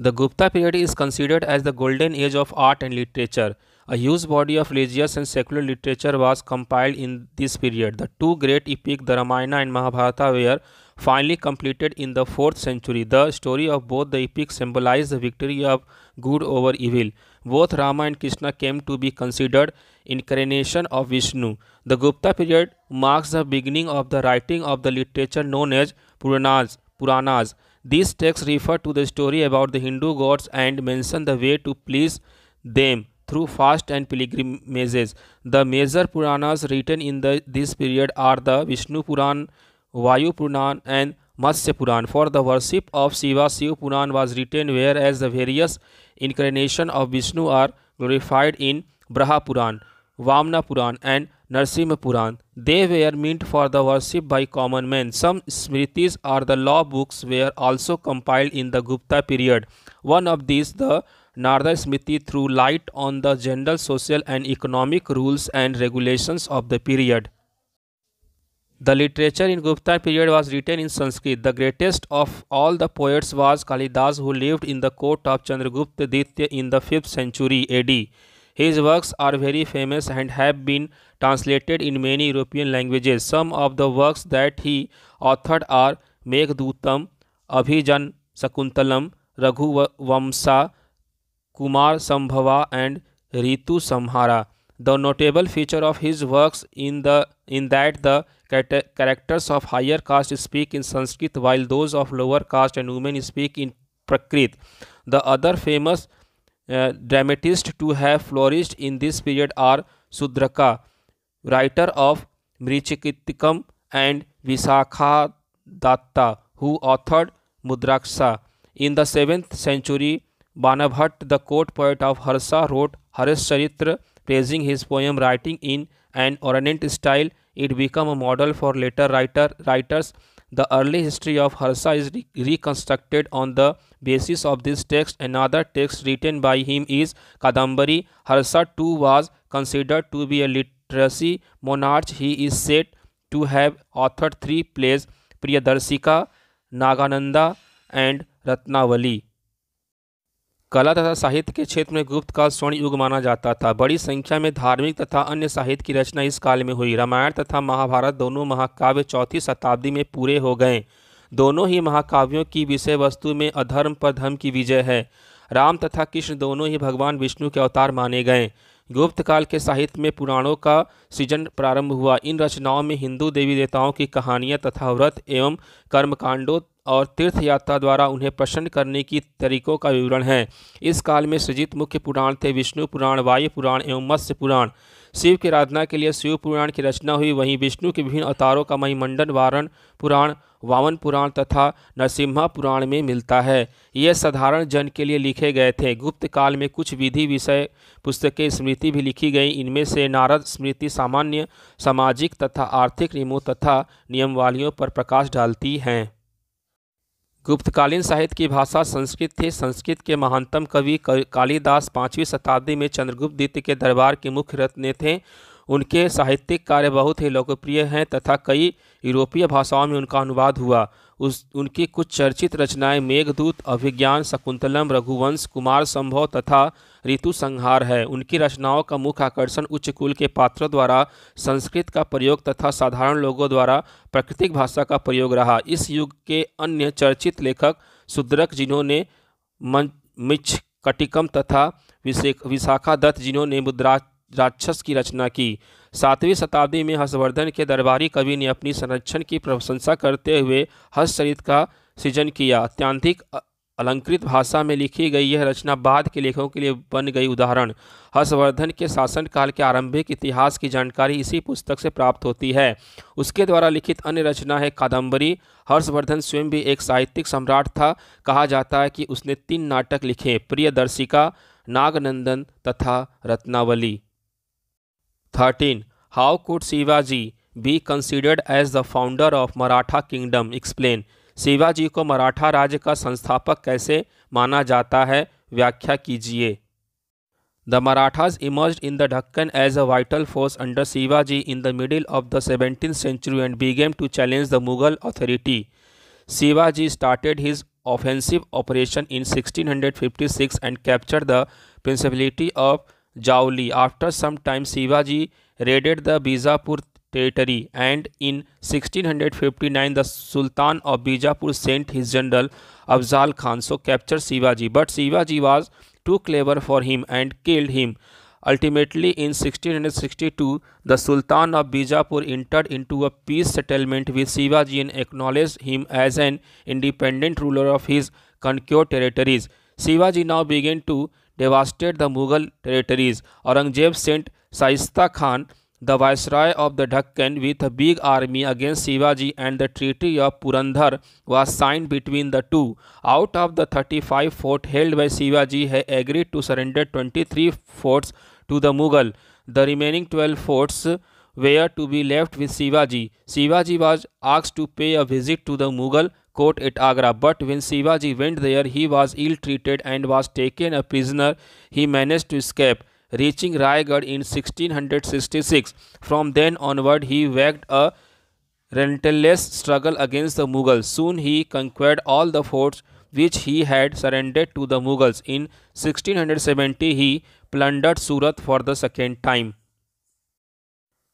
[SPEAKER 1] the Gupta period is considered as the golden age of art and literature a huge body of religious and secular literature was compiled in this period the two great epic the Ramayana and Mahabharata were finally completed in the 4th century. The story of both the epics symbolize the victory of good over evil. Both Rama and Krishna came to be considered incarnation of Vishnu. The Gupta period marks the beginning of the writing of the literature known as Puranas. Puranas. These texts refer to the story about the Hindu gods and mention the way to please them through fast and pilgrimages. The major Puranas written in the, this period are the Vishnu Puran, Vayu Puran and Matsya Puran. For the worship of Shiva, Shiv Puran was written whereas the various incarnation of Vishnu are glorified in Braha Puran, Vamna Puran and Narsimha Puran. They were meant for the worship by common men. Some Smritis or the law books were also compiled in the Gupta period. One of these, the Narada Smriti, threw light on the general social and economic rules and regulations of the period. The literature in Gupta period was written in Sanskrit the greatest of all the poets was Kalidasa who lived in the court of Chandragupta द्वितीय in the fifth century A D his works are very famous and have been translated in many European languages some of the works that he authored are Meghadutam Abhijnana Shakuntalam Raghuvamsha Kumara Sambhava and Ritu Samhara the notable feature of his works in the in that the characters of higher caste speak in sanskrit while those of lower caste and women speak in prakrit the other famous uh, dramatists to have flourished in this period are sudraka writer of mrichikitikam and visakha datta who authored mudraksha in the 7th century banabhat the court poet of harsa wrote harishcharitra praising his poem writing in an ornate style It became a model for later writer, writers. The early history of Harsa is re reconstructed on the basis of this text. Another text written by him is Kadambari. Harsa too was considered to be a literacy monarch. He is said to have authored three plays Priyadarshika, Nagananda, and Ratnavali. कला तथा साहित्य के क्षेत्र में गुप्त काल स्वर्ण युग माना जाता था बड़ी संख्या में धार्मिक तथा अन्य साहित्य की रचना इस काल में हुई रामायण तथा महाभारत दोनों महाकाव्य चौथी शताब्दी में पूरे हो गए दोनों ही महाकाव्यों की विषय वस्तु में अधर्म पर धर्म की विजय है राम तथा कृष्ण दोनों ही भगवान विष्णु के अवतार माने गए गुप्त काल के साहित्य में पुराणों का सृजन प्रारंभ हुआ इन रचनाओं में हिंदू देवी देवताओं की कहानियाँ तथा व्रत एवं कर्मकांडों और तीर्थ यात्रा द्वारा उन्हें प्रसन्न करने की तरीकों का विवरण है इस काल में सृजित मुख्य पुराण थे विष्णु पुराण वायु पुराण एवं मत्स्य पुराण शिव की आराधना के लिए शिव पुराण की रचना हुई वहीं विष्णु के विभिन्न अवतारों का महिमंडन वारण पुराण वामन पुराण तथा नरसिम्हा पुराण में मिलता है ये साधारण जन के लिए लिखे गए थे गुप्त काल में कुछ विधि विषय पुस्तकें स्मृति भी लिखी गई इनमें से नारद स्मृति सामान्य सामाजिक तथा आर्थिक नियमों तथा नियमवालियों पर प्रकाश डालती हैं गुप्तकालीन साहित्य की भाषा संस्कृत थी संस्कृत के महानतम कवि कालिदास पाँचवीं शताब्दी में चंद्रगुप्त द्वित्य के दरबार के मुख्य रत्न थे उनके साहित्यिक कार्य बहुत ही लोकप्रिय हैं तथा कई यूरोपीय भाषाओं में उनका अनुवाद हुआ उस उनकी कुछ चर्चित रचनाएं मेघदूत अभिज्ञान शकुंतलम रघुवंश कुमार संभव तथा ऋतु संहार है उनकी रचनाओं का मुख्य आकर्षण उच्च कुल के पात्रों द्वारा संस्कृत का प्रयोग तथा साधारण लोगों द्वारा प्राकृतिक भाषा का प्रयोग रहा इस युग के अन्य चर्चित लेखक सुद्रक जिन्होंने मिच्छ कटिकम तथा विशाखा दत्त जिन्होंने मुद्रा राक्षस की रचना की सातवीं शताब्दी में हर्षवर्धन के दरबारी कवि ने अपनी संरक्षण की प्रशंसा करते हुए हर्षचरित का सृजन किया अत्यंतिक अलंकृत भाषा में लिखी गई यह रचना बाद के लेखकों के लिए बन गई उदाहरण हर्षवर्धन के शासनकाल के आरंभिक इतिहास की जानकारी इसी पुस्तक से प्राप्त होती है उसके द्वारा लिखित अन्य रचना है कादम्बरी हर्षवर्धन स्वयं भी एक साहित्यिक सम्राट था कहा जाता है कि उसने तीन नाटक लिखे प्रियदर्शिका नागनंदन तथा Ratnavali thirteen how could Shivaji be considered as the founder of Maratha kingdom explain Shivaji को मराठा राज्य का संस्थापक कैसे माना जाता है व्याख्या कीजिए the Marathas emerge in the Deccan as a vital force under Shivaji in the middle of the seventeen century and began to challenge the Mughal authority Shivaji operation in sixteen hundred fifty 1656 and capture the principality of Jauli. After some time, Shivaji raided the Bijapur territory and in 1659 the Sultan of Bijapur sent his general Afzal Khan so captured Shivaji. But Shivaji was too clever for him and killed him. Ultimately, in 1662, the Sultan of Bijapur entered into a peace settlement with Shivaji and acknowledged him as an independent ruler of his conquered territories. Shivaji now began to Devastated the Mughal territories. Aurangzeb sent Saista Khan, the viceroy of the Deccan, with a big army against Shivaji, and the Treaty of Purandhar was signed between the two. Out of the 35 forts held by Shivaji, he agreed to surrender 23 forts to the Mughal. The remaining 12 forts were to be left with Shivaji. Shivaji was asked to pay a visit to the Mughal court at Agra. But when Shivaji went there, he was ill treated and was taken a prisoner. He managed to escape, reaching Raigad in 1666. From then onward, he waged a relentless struggle against the Mughals. Soon he conquered all the forts which he had surrendered to the Mughals. In 1670, he plundered Surat for the second time.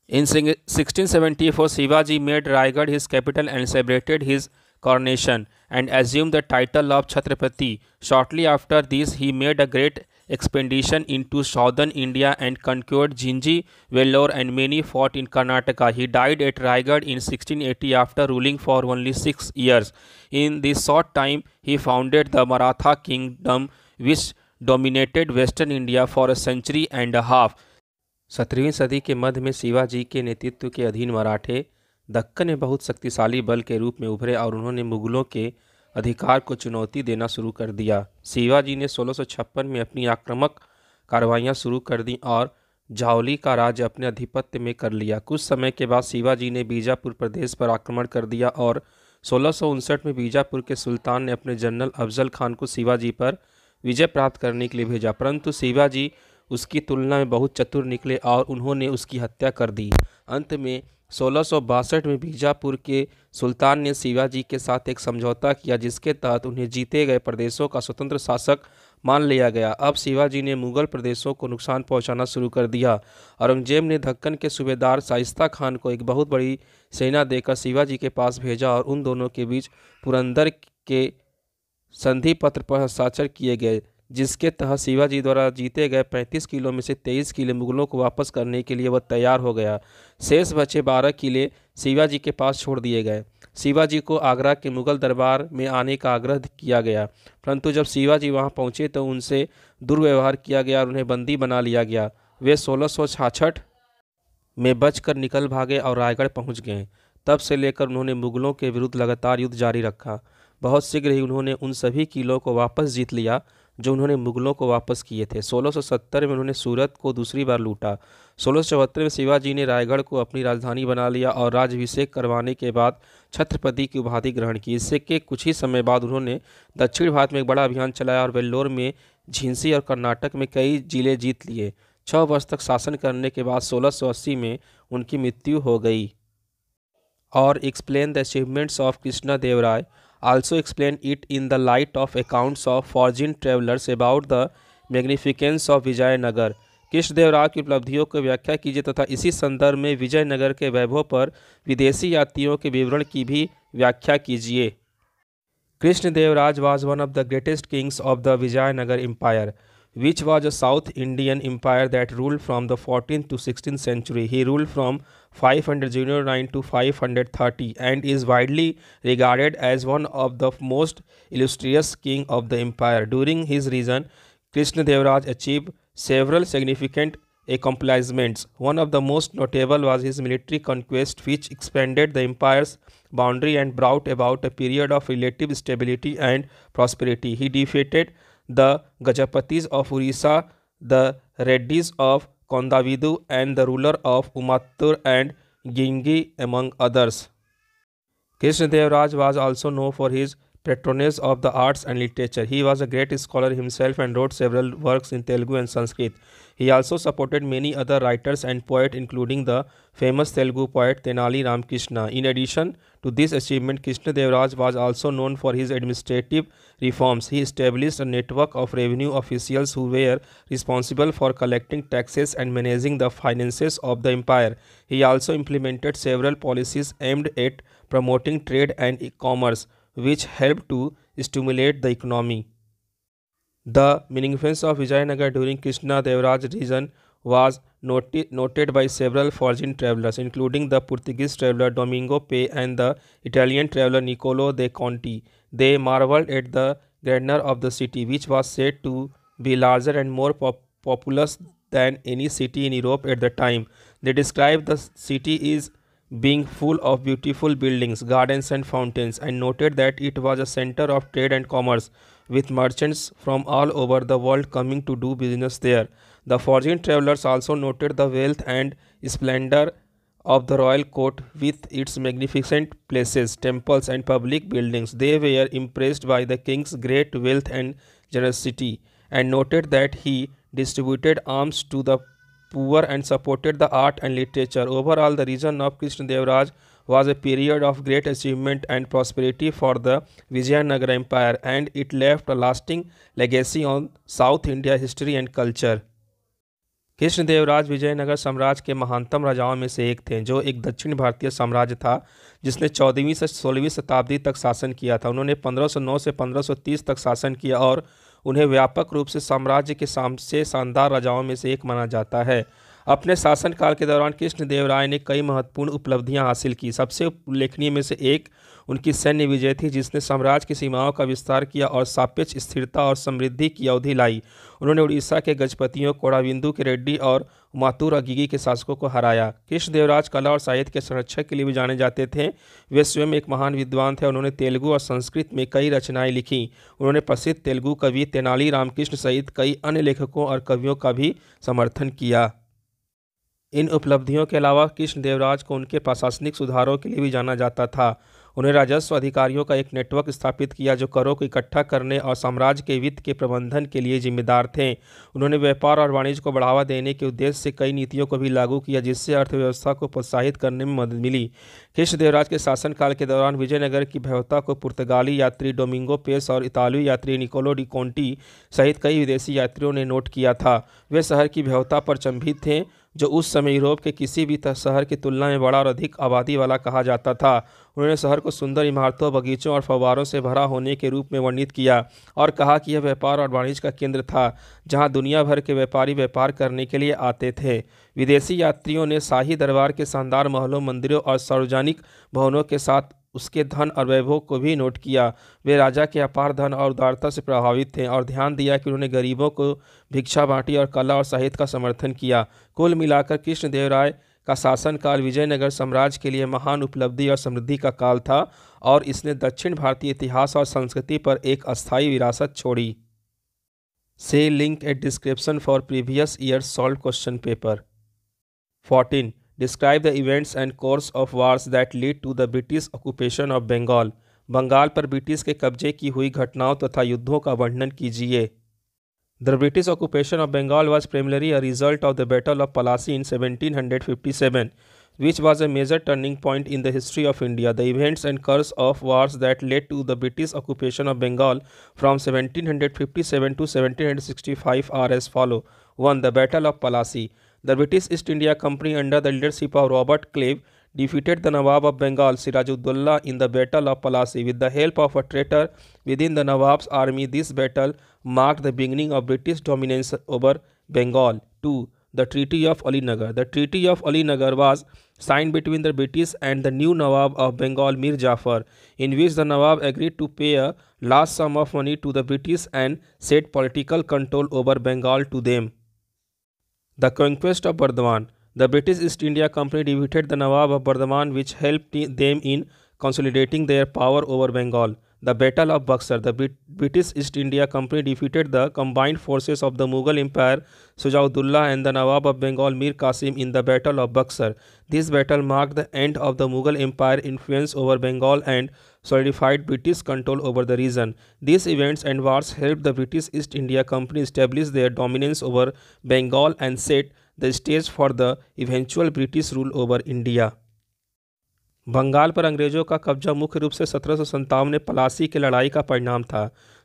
[SPEAKER 1] In 1674, Shivaji made Raigad his capital and celebrated his coronation and assumed the title of Chhatrapati. Shortly after this, he made a great expedition into southern India and conquered Jinji, Vellore and many forts in Karnataka. He died at Raigad in 1680 after ruling for only six years. In this short time, he founded the Maratha kingdom which dominated western India for a century and a half. सत्रहवीं सदी के मध्य में शिवाजी के नेतृत्व के अधीन मराठे दक्कन में बहुत शक्तिशाली बल के रूप में उभरे और उन्होंने मुगलों के अधिकार को चुनौती देना शुरू कर दिया शिवाजी ने सोलह में अपनी आक्रामक कार्रवाइयाँ शुरू कर दी और जावली का राज्य अपने आधिपत्य में कर लिया कुछ समय के बाद शिवाजी ने बीजापुर प्रदेश पर आक्रमण कर दिया और सोलह में बीजापुर के सुल्तान ने अपने जनरल अफजल खान को शिवाजी पर विजय प्राप्त करने के लिए भेजा परंतु शिवाजी उसकी तुलना में बहुत चतुर निकले और उन्होंने उसकी हत्या कर दी अंत में सोलह में बीजापुर के सुल्तान ने शिवाजी के साथ एक समझौता किया जिसके तहत उन्हें जीते गए प्रदेशों का स्वतंत्र शासक मान लिया गया अब शिवाजी ने मुगल प्रदेशों को नुकसान पहुंचाना शुरू कर दिया औरंगजेब ने धक्कन के सूबेदार साइस्ता खान को एक बहुत बड़ी सेना देकर शिवाजी के पास भेजा और उन दोनों के बीच पुरंदर के संधि पत्र पर हस्ताक्षर किए गए जिसके तहत शिवाजी द्वारा जीते गए 35 किलो में से 23 किले मुगलों को वापस करने के लिए वह तैयार हो गया शेष बचे 12 किले शिवाजी के पास छोड़ दिए गए शिवाजी को आगरा के मुगल दरबार में आने का आग्रह किया गया परंतु जब शिवाजी वहां पहुंचे तो उनसे दुर्व्यवहार किया गया और उन्हें बंदी बना लिया गया वे सोलह में बचकर निकल भागे और रायगढ़ पहुँच गए तब से लेकर उन्होंने मुगलों के विरुद्ध लगातार युद्ध जारी रखा बहुत शीघ्र ही उन्होंने उन सभी किलों को वापस जीत लिया जो उन्होंने मुगलों को वापस किए थे 1670 में उन्होंने सूरत को दूसरी बार लूटा सोलह में शिवाजी ने रायगढ़ को अपनी राजधानी बना लिया और राजभिषेक करवाने के बाद छत्रपति की उपाधि ग्रहण की इससे के कुछ ही समय बाद उन्होंने दक्षिण भारत में एक बड़ा अभियान चलाया और वेल्लोर में झींसी और कर्नाटक में कई जिले जीत लिए छः वर्ष तक शासन करने के बाद 1680 में उनकी मृत्यु हो गई और explain the achievements of Krishna Devaraya also explained it in the light of accounts of forgin travelers about the magnificence of Vijayanagara Krishnadeva की उपलब्धियों की व्याख्या कीजिए तथा इसी संदर्भ में विजयनगर के वैभव पर विदेशी यात्रियों के विवरण की भी व्याख्या कीजिए Krishnadevaraja Raj was one of the greatest kings of the Vijayanagara empire which was a South Indian empire that ruled from the 14th to 16th century. He ruled from 509 to 530 and is widely regarded as one of the most illustrious king of the empire. During his reign, Krishna Devaraj achieved several significant accomplishments. One of the most notable was his military conquest which expanded the empire's boundary and brought about a period of relative stability and prosperity. He defeated the Gajapatis of Orissa, the Reddis of Kondavidu and the ruler of Umattur and Gingi among others. Krishnadev was also known for his patronage of the arts and literature. He was a great scholar himself and wrote several works in Telugu and Sanskrit. He also supported many other writers and poets including the famous Telugu poet Tenali Ramakrishna. In addition to this achievement, Krishna Devaraj was also known for his administrative reforms. He established a network of revenue officials who were responsible for collecting taxes and managing the finances of the empire. He also implemented several policies aimed at promoting trade and e commerce, which helped to stimulate the economy. The magnificence of Vijayanagar during Krishna Devaraj region was noti noted by several foreign travelers, including the Portuguese traveler Domingo Pei and the Italian traveler Niccolo de Conti. They marveled at the grandeur of the city, which was said to be larger and more pop populous than any city in Europe at the time. They described the city as being full of beautiful buildings, gardens, and fountains, and noted that it was a center of trade and commerce with merchants from all over the world coming to do business there. The foreign travelers also noted the wealth and splendor of the royal court with its magnificent places, temples, and public buildings. They were impressed by the king's great wealth and generosity and noted that he distributed alms to the poor and supported the art and literature. Overall, the region of Krishna was a period of great achievement and prosperity for the Vijayanagara Empire and it left a lasting legacy on South India history and culture. Krishnadeva Raj Vijayanagara साम्राज्य के महानतम राजाओं में से एक थे जो एक दक्षिण भारतीय साम्राज्य था जिसने चौदहवीं से सोलहवीं शताब्दी तक शासन किया था उन्होंने 1509 से 1530 तक शासन किया और उन्हें व्यापक रूप से साम्राज्य के सबसे शानदार राजाओं में से एक माना जाता है अपने शासनकाल के दौरान कृष्णदेव राय ने कई महत्वपूर्ण उपलब्धियां हासिल की सबसे उल्लेखनीय में से एक उनकी सैन्य विजय थी जिसने साम्राज्य की सीमाओं का विस्तार किया और सापेक्ष स्थिरता और समृद्धि की अवधि लाई उन्होंने उड़ीसा के गजपतियों कोड़ाबिंदु के रेड्डी और मातूर अगिगी के शासकों को हराया कृष्णदेवराज कला और साहित्य के संरक्षक के लिए भी जाने जाते थे वे स्वयं एक महान विद्वान थे उन्होंने तेलुगु और संस्कृत में कई रचनाएं लिखीं उन्होंने प्रसिद्ध तेलुगु कवि तेनाली रामकृष्ण सहित कई अन्य लेखकों और कवियों का भी समर्थन किया इन उपलब्धियों के अलावा कृष्ण देवराज को उनके प्रशासनिक सुधारों के लिए भी जाना जाता था उन्हें राजस्व अधिकारियों का एक नेटवर्क स्थापित किया जो करों को इकट्ठा करने और साम्राज्य के वित्त के प्रबंधन के लिए जिम्मेदार थे उन्होंने व्यापार और वाणिज्य को बढ़ावा देने के उद्देश्य से कई नीतियों को भी लागू किया जिससे अर्थव्यवस्था को प्रोत्साहित करने में मदद मिली कृष्णदेवराज के शासनकाल के दौरान विजयनगर की भव्यता को पुर्तगाली यात्री डोमिंगो पेस और इतालवी यात्री निकोलो डिकोंटी सहित कई विदेशी यात्रियों ने नोट किया था वे शहर की भव्यता पर चंभित थे जो उस समय यूरोप के किसी भी शहर की तुलना में बड़ा और अधिक आबादी वाला कहा जाता था उन्होंने शहर को सुंदर इमारतों बगीचों और फवारों से भरा होने के रूप में वर्णित किया और कहा कि यह व्यापार और वाणिज्य का केंद्र था जहाँ दुनिया भर के व्यापारी व्यापार करने के लिए आते थे विदेशी यात्रियों ने शाही दरबार के शानदार महलों मंदिरों और सार्वजनिक भवनों के साथ उसके धन और वैभव को भी नोट किया वे राजा के अपार धन और उदारता से प्रभावित थे और ध्यान दिया कि उन्होंने गरीबों को भिक्षा बांटी और कला और साहित्य का समर्थन किया कुल मिलाकर कृष्णदेव राय का शासनकाल विजयनगर साम्राज्य के लिए महान उपलब्धि और समृद्धि का काल था और इसने दक्षिण भारतीय इतिहास और संस्कृति पर एक अस्थायी विरासत छोड़ी से link a description for previous year solved question paper fourteen describe the events and course of wars that led to the British occupation of Bengal Bengal पर ब्रिटिश के कब्जे की हुई घटनाओं तथा युद्धों का वर्णन कीजिए the British occupation of Bengal was primarily a result of the battle of Plassey in 1757, which was a major turning point in the history of India. The events and course of wars that led to the British occupation of Bengal from 1757 to 1765 R.S. follow Won The Battle of Palasi. The British East India Company under the leadership of Robert Clive defeated the Nawab of Bengal Sirajuddullah in the Battle of Palasi with the help of a traitor within the Nawab's army. This battle marked the beginning of British dominance over Bengal. 2. The Treaty of Alinagar The Treaty of Alinagar was signed between the British and the new Nawab of Bengal Mir Jafar in which the Nawab agreed to pay a large sum of money to the British and set political control over Bengal to them. The conquest of Bardhaman. The British East India Company defeated the Nawab of Bardhaman which helped them in consolidating their power over Bengal. The Battle of Buxar. The British East India Company defeated the combined forces of the Mughal Empire, Sujaudullah and the Nawab of Bengal Mir Qasim in the Battle of Buxar. This battle marked the end of the Mughal Empire influence over Bengal and solidified British control over the region. These events and wars helped the British East India Company establish their dominance over Bengal and set the stage for the eventual British rule over India. Bengal पर अंग्रेजों का कब्जा मुख्य रूप से सत्रह सौ पलासी की लड़ाई का परिणाम था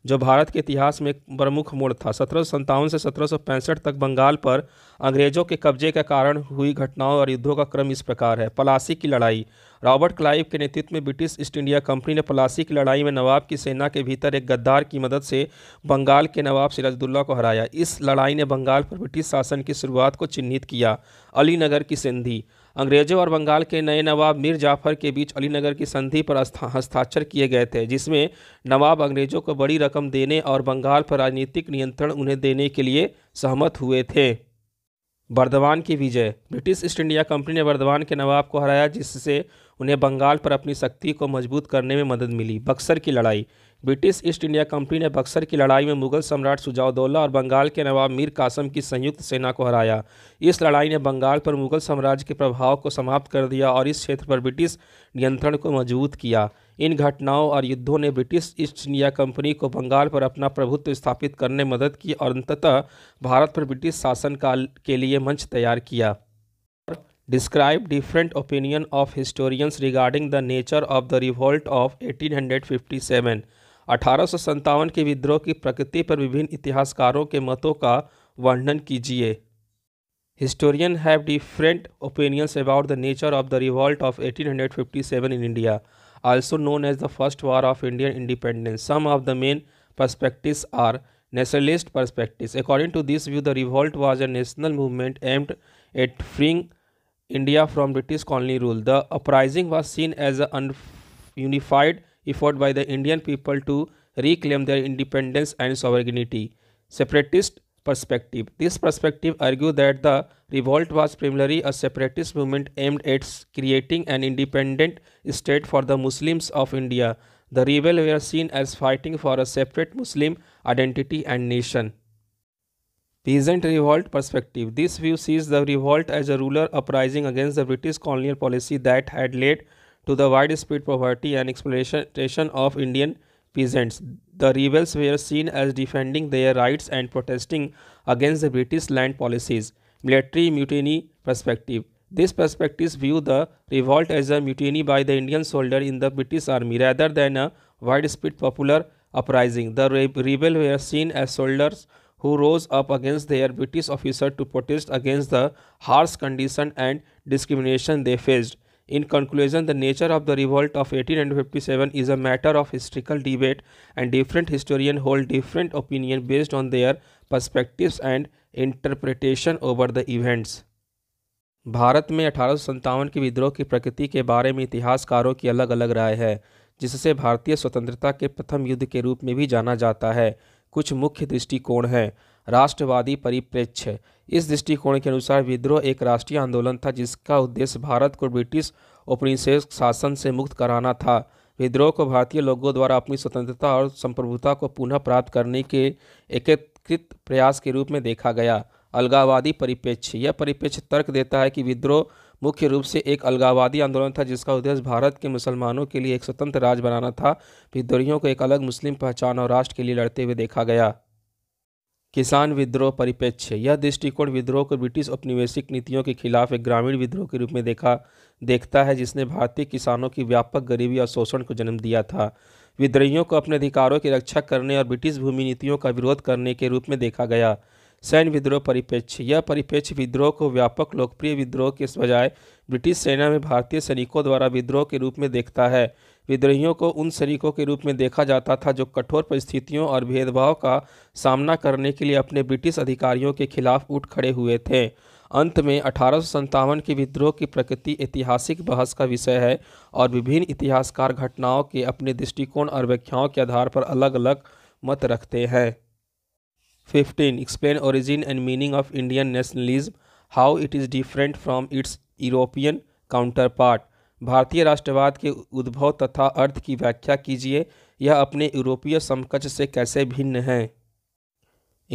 [SPEAKER 1] जो भारत के इतिहास में एक प्रमुख मोड़ था सत्रह से सत्रह तक बंगाल पर अंग्रेजों के कब्जे के कारण हुई घटनाओं और युद्धों का क्रम इस प्रकार है पलासी की लड़ाई रॉबर्ट क्लाइव के नेतृत्व में ब्रिटिश ईस्ट इंडिया कंपनी ने पलासी की लड़ाई में नवाब की सेना के भीतर एक गद्दार की मदद से बंगाल के नवाब सिराजदुल्ला को हराया इस लड़ाई ने बंगाल पर ब्रिटिश शासन की शुरुआत को चिन्हित किया अलीनगर की संधि अंग्रेज़ों और बंगाल के नए नवाब मीर जाफ़र के बीच अलीनगर की संधि पर हस्ताक्षर किए गए थे जिसमें नवाब अंग्रेज़ों को बड़ी रकम देने और बंगाल पर राजनीतिक नियंत्रण उन्हें देने के लिए सहमत हुए थे बर्दवान की विजय ब्रिटिश ईस्ट इंडिया कंपनी ने बर्दवान के नवाब को हराया जिससे उन्हें बंगाल पर अपनी शक्ति को मजबूत करने में मदद मिली बक्सर की लड़ाई ब्रिटिश ईस्ट इंडिया कंपनी ने बक्सर की लड़ाई में मुगल सम्राट सुजाउदौला और बंगाल के नवाब मीर कासम की संयुक्त सेना को हराया इस लड़ाई ने बंगाल पर मुगल साम्राज्य के प्रभाव को समाप्त कर दिया और इस क्षेत्र पर ब्रिटिश नियंत्रण को मजबूत किया इन घटनाओं और युद्धों ने ब्रिटिश ईस्ट इंडिया कंपनी को बंगाल पर अपना प्रभुत्व स्थापित करने में मदद की और अंततः भारत पर ब्रिटिश शासन काल के लिए मंच तैयार किया describe different opinion of historians regarding the nature of the revolt of 1857 अठारह के विद्रोह की प्रकृति पर विभिन्न इतिहासकारों के मतों का वर्णन कीजिए historian have different opinions about the nature of the revolt of 1857 in India also known as the first war of Indian independence some of the main perspective are nationalist perspectives according to this view the revolt was a national movement aimed at freeing India from British colony rule the uprising was seen as a an unified effort by the Indian people to reclaim their independence and sovereignty. Separatist perspective. This perspective argues that the revolt was primarily a separatist movement aimed at creating an independent state for the Muslims of India. The rebels were seen as fighting for a separate Muslim identity and nation. Peasant revolt perspective. This view sees the revolt as a ruler uprising against the British colonial policy that had led to the widespread poverty and exploitation of Indian peasants. The rebels were seen as defending their rights and protesting against the British land policies. Military mutiny perspective. This perspective view the revolt as a mutiny by the Indian soldier in the British army rather than a widespread popular uprising. The rebels were seen as soldiers who rose up against their British officer to protest against the harsh condition and discrimination they faced. In conclusion, the nature of the revolt of 1857 is a matter of historical debate and different historians hold different opinion based on their perspectives and interpretation over the events. भारत में अठारह के विद्रोह की प्रकृति के बारे में इतिहासकारों की अलग अलग राय है जिससे भारतीय स्वतंत्रता के प्रथम युद्ध के रूप में भी जाना जाता है कुछ मुख्य दृष्टिकोण हैं राष्ट्रवादी परिप्रेक्ष्य इस दृष्टिकोण के अनुसार विद्रोह एक राष्ट्रीय आंदोलन था जिसका उद्देश्य भारत को ब्रिटिश उपनिषेष शासन से मुक्त कराना था विद्रोह को भारतीय लोगों द्वारा अपनी स्वतंत्रता और संप्रभुता को पुनः प्राप्त करने के एकीकृत प्रयास के रूप में देखा गया अलगावादी परिप्रेक्ष्य यह परिप्रेक्ष्य तर्क देता है कि विद्रोह मुख्य रूप से एक अलगावादी आंदोलन था जिसका उद्देश्य भारत के मुसलमानों के लिए एक स्वतंत्र राज्य बनाना था विद्रोहियों को एक अलग मुस्लिम पहचान और राष्ट्र के लिए लड़ते हुए देखा गया किसान विद्रोह परिप्रेक्ष्य यह दृष्टिकोण विद्रोह को ब्रिटिश औपनिवेशिक नीतियों के खिलाफ एक ग्रामीण विद्रोह के रूप में देखा देखता है जिसने भारतीय किसानों की व्यापक गरीबी और शोषण को जन्म दिया था विद्रोहियों को अपने अधिकारों की रक्षा करने और ब्रिटिश भूमि नीतियों का विरोध करने के रूप में देखा गया सैन्य विद्रोह परिप्रेक्ष्य यह परिप्रेक्ष्य विद्रोह को व्यापक लोकप्रिय विद्रोह के बजाय ब्रिटिश सेना में भारतीय सैनिकों द्वारा विद्रोह के रूप में देखता है विद्रोहियों को उन सैनिकों के रूप में देखा जाता था जो कठोर परिस्थितियों और भेदभाव का सामना करने के लिए अपने ब्रिटिश अधिकारियों के खिलाफ उठ खड़े हुए थे अंत में अठारह के विद्रोह की प्रकृति ऐतिहासिक बहस का विषय है और विभिन्न इतिहासकार घटनाओं के अपने दृष्टिकोण और व्याख्याओं के आधार पर अलग अलग मत रखते हैं fifteen explain origin and meaning of Indian nationalism how it is different from its European counterpart भारतीय राष्ट्रवाद के उद्भव तथा अर्थ की व्याख्या कीजिए यह अपने यूरोपीय समकक्ष से कैसे भिन्न है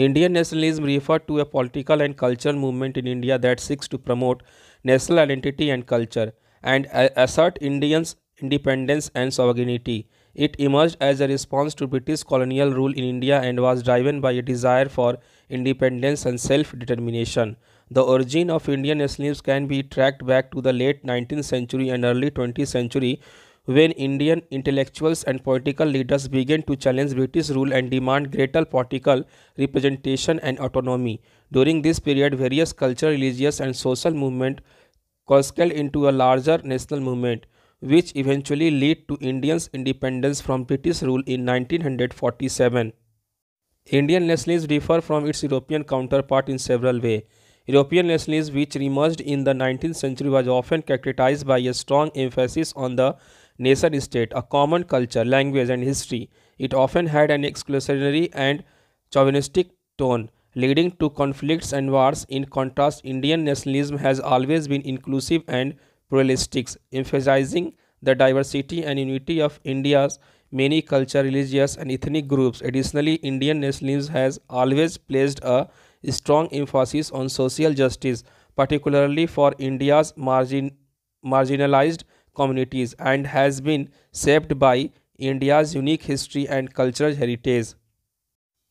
[SPEAKER 1] Indian nationalism refer to a political and cultural movement in India that seeks to promote national identity and culture and assert Indians independence and sovereignty it emerge as a response to British colonial rule in India and was driven by a desire for independence and self determination The origin of Indian slaves can be tracked back to the late 19th century and early 20th century when Indian intellectuals and political leaders began to challenge British rule and demand greater political representation and autonomy. During this period, various cultural, religious, and social movements coalesced into a larger national movement, which eventually led to Indians' independence from British rule in 1947. Indian nationalism differ from its European counterpart in several ways. European nationalism, which emerged in the 19th century, was often characterized by a strong emphasis on the nation state, a common culture, language, and history. It often had an exclusionary and chauvinistic tone, leading to conflicts and wars. In contrast, Indian nationalism has always been inclusive and pluralistic, emphasizing the diversity and unity of India's many cultural, religious, and ethnic groups. Additionally, Indian nationalism has always placed a strong emphasis on social justice, particularly for India's margin, marginalized communities, and has been shaped by India's unique history and cultural heritage.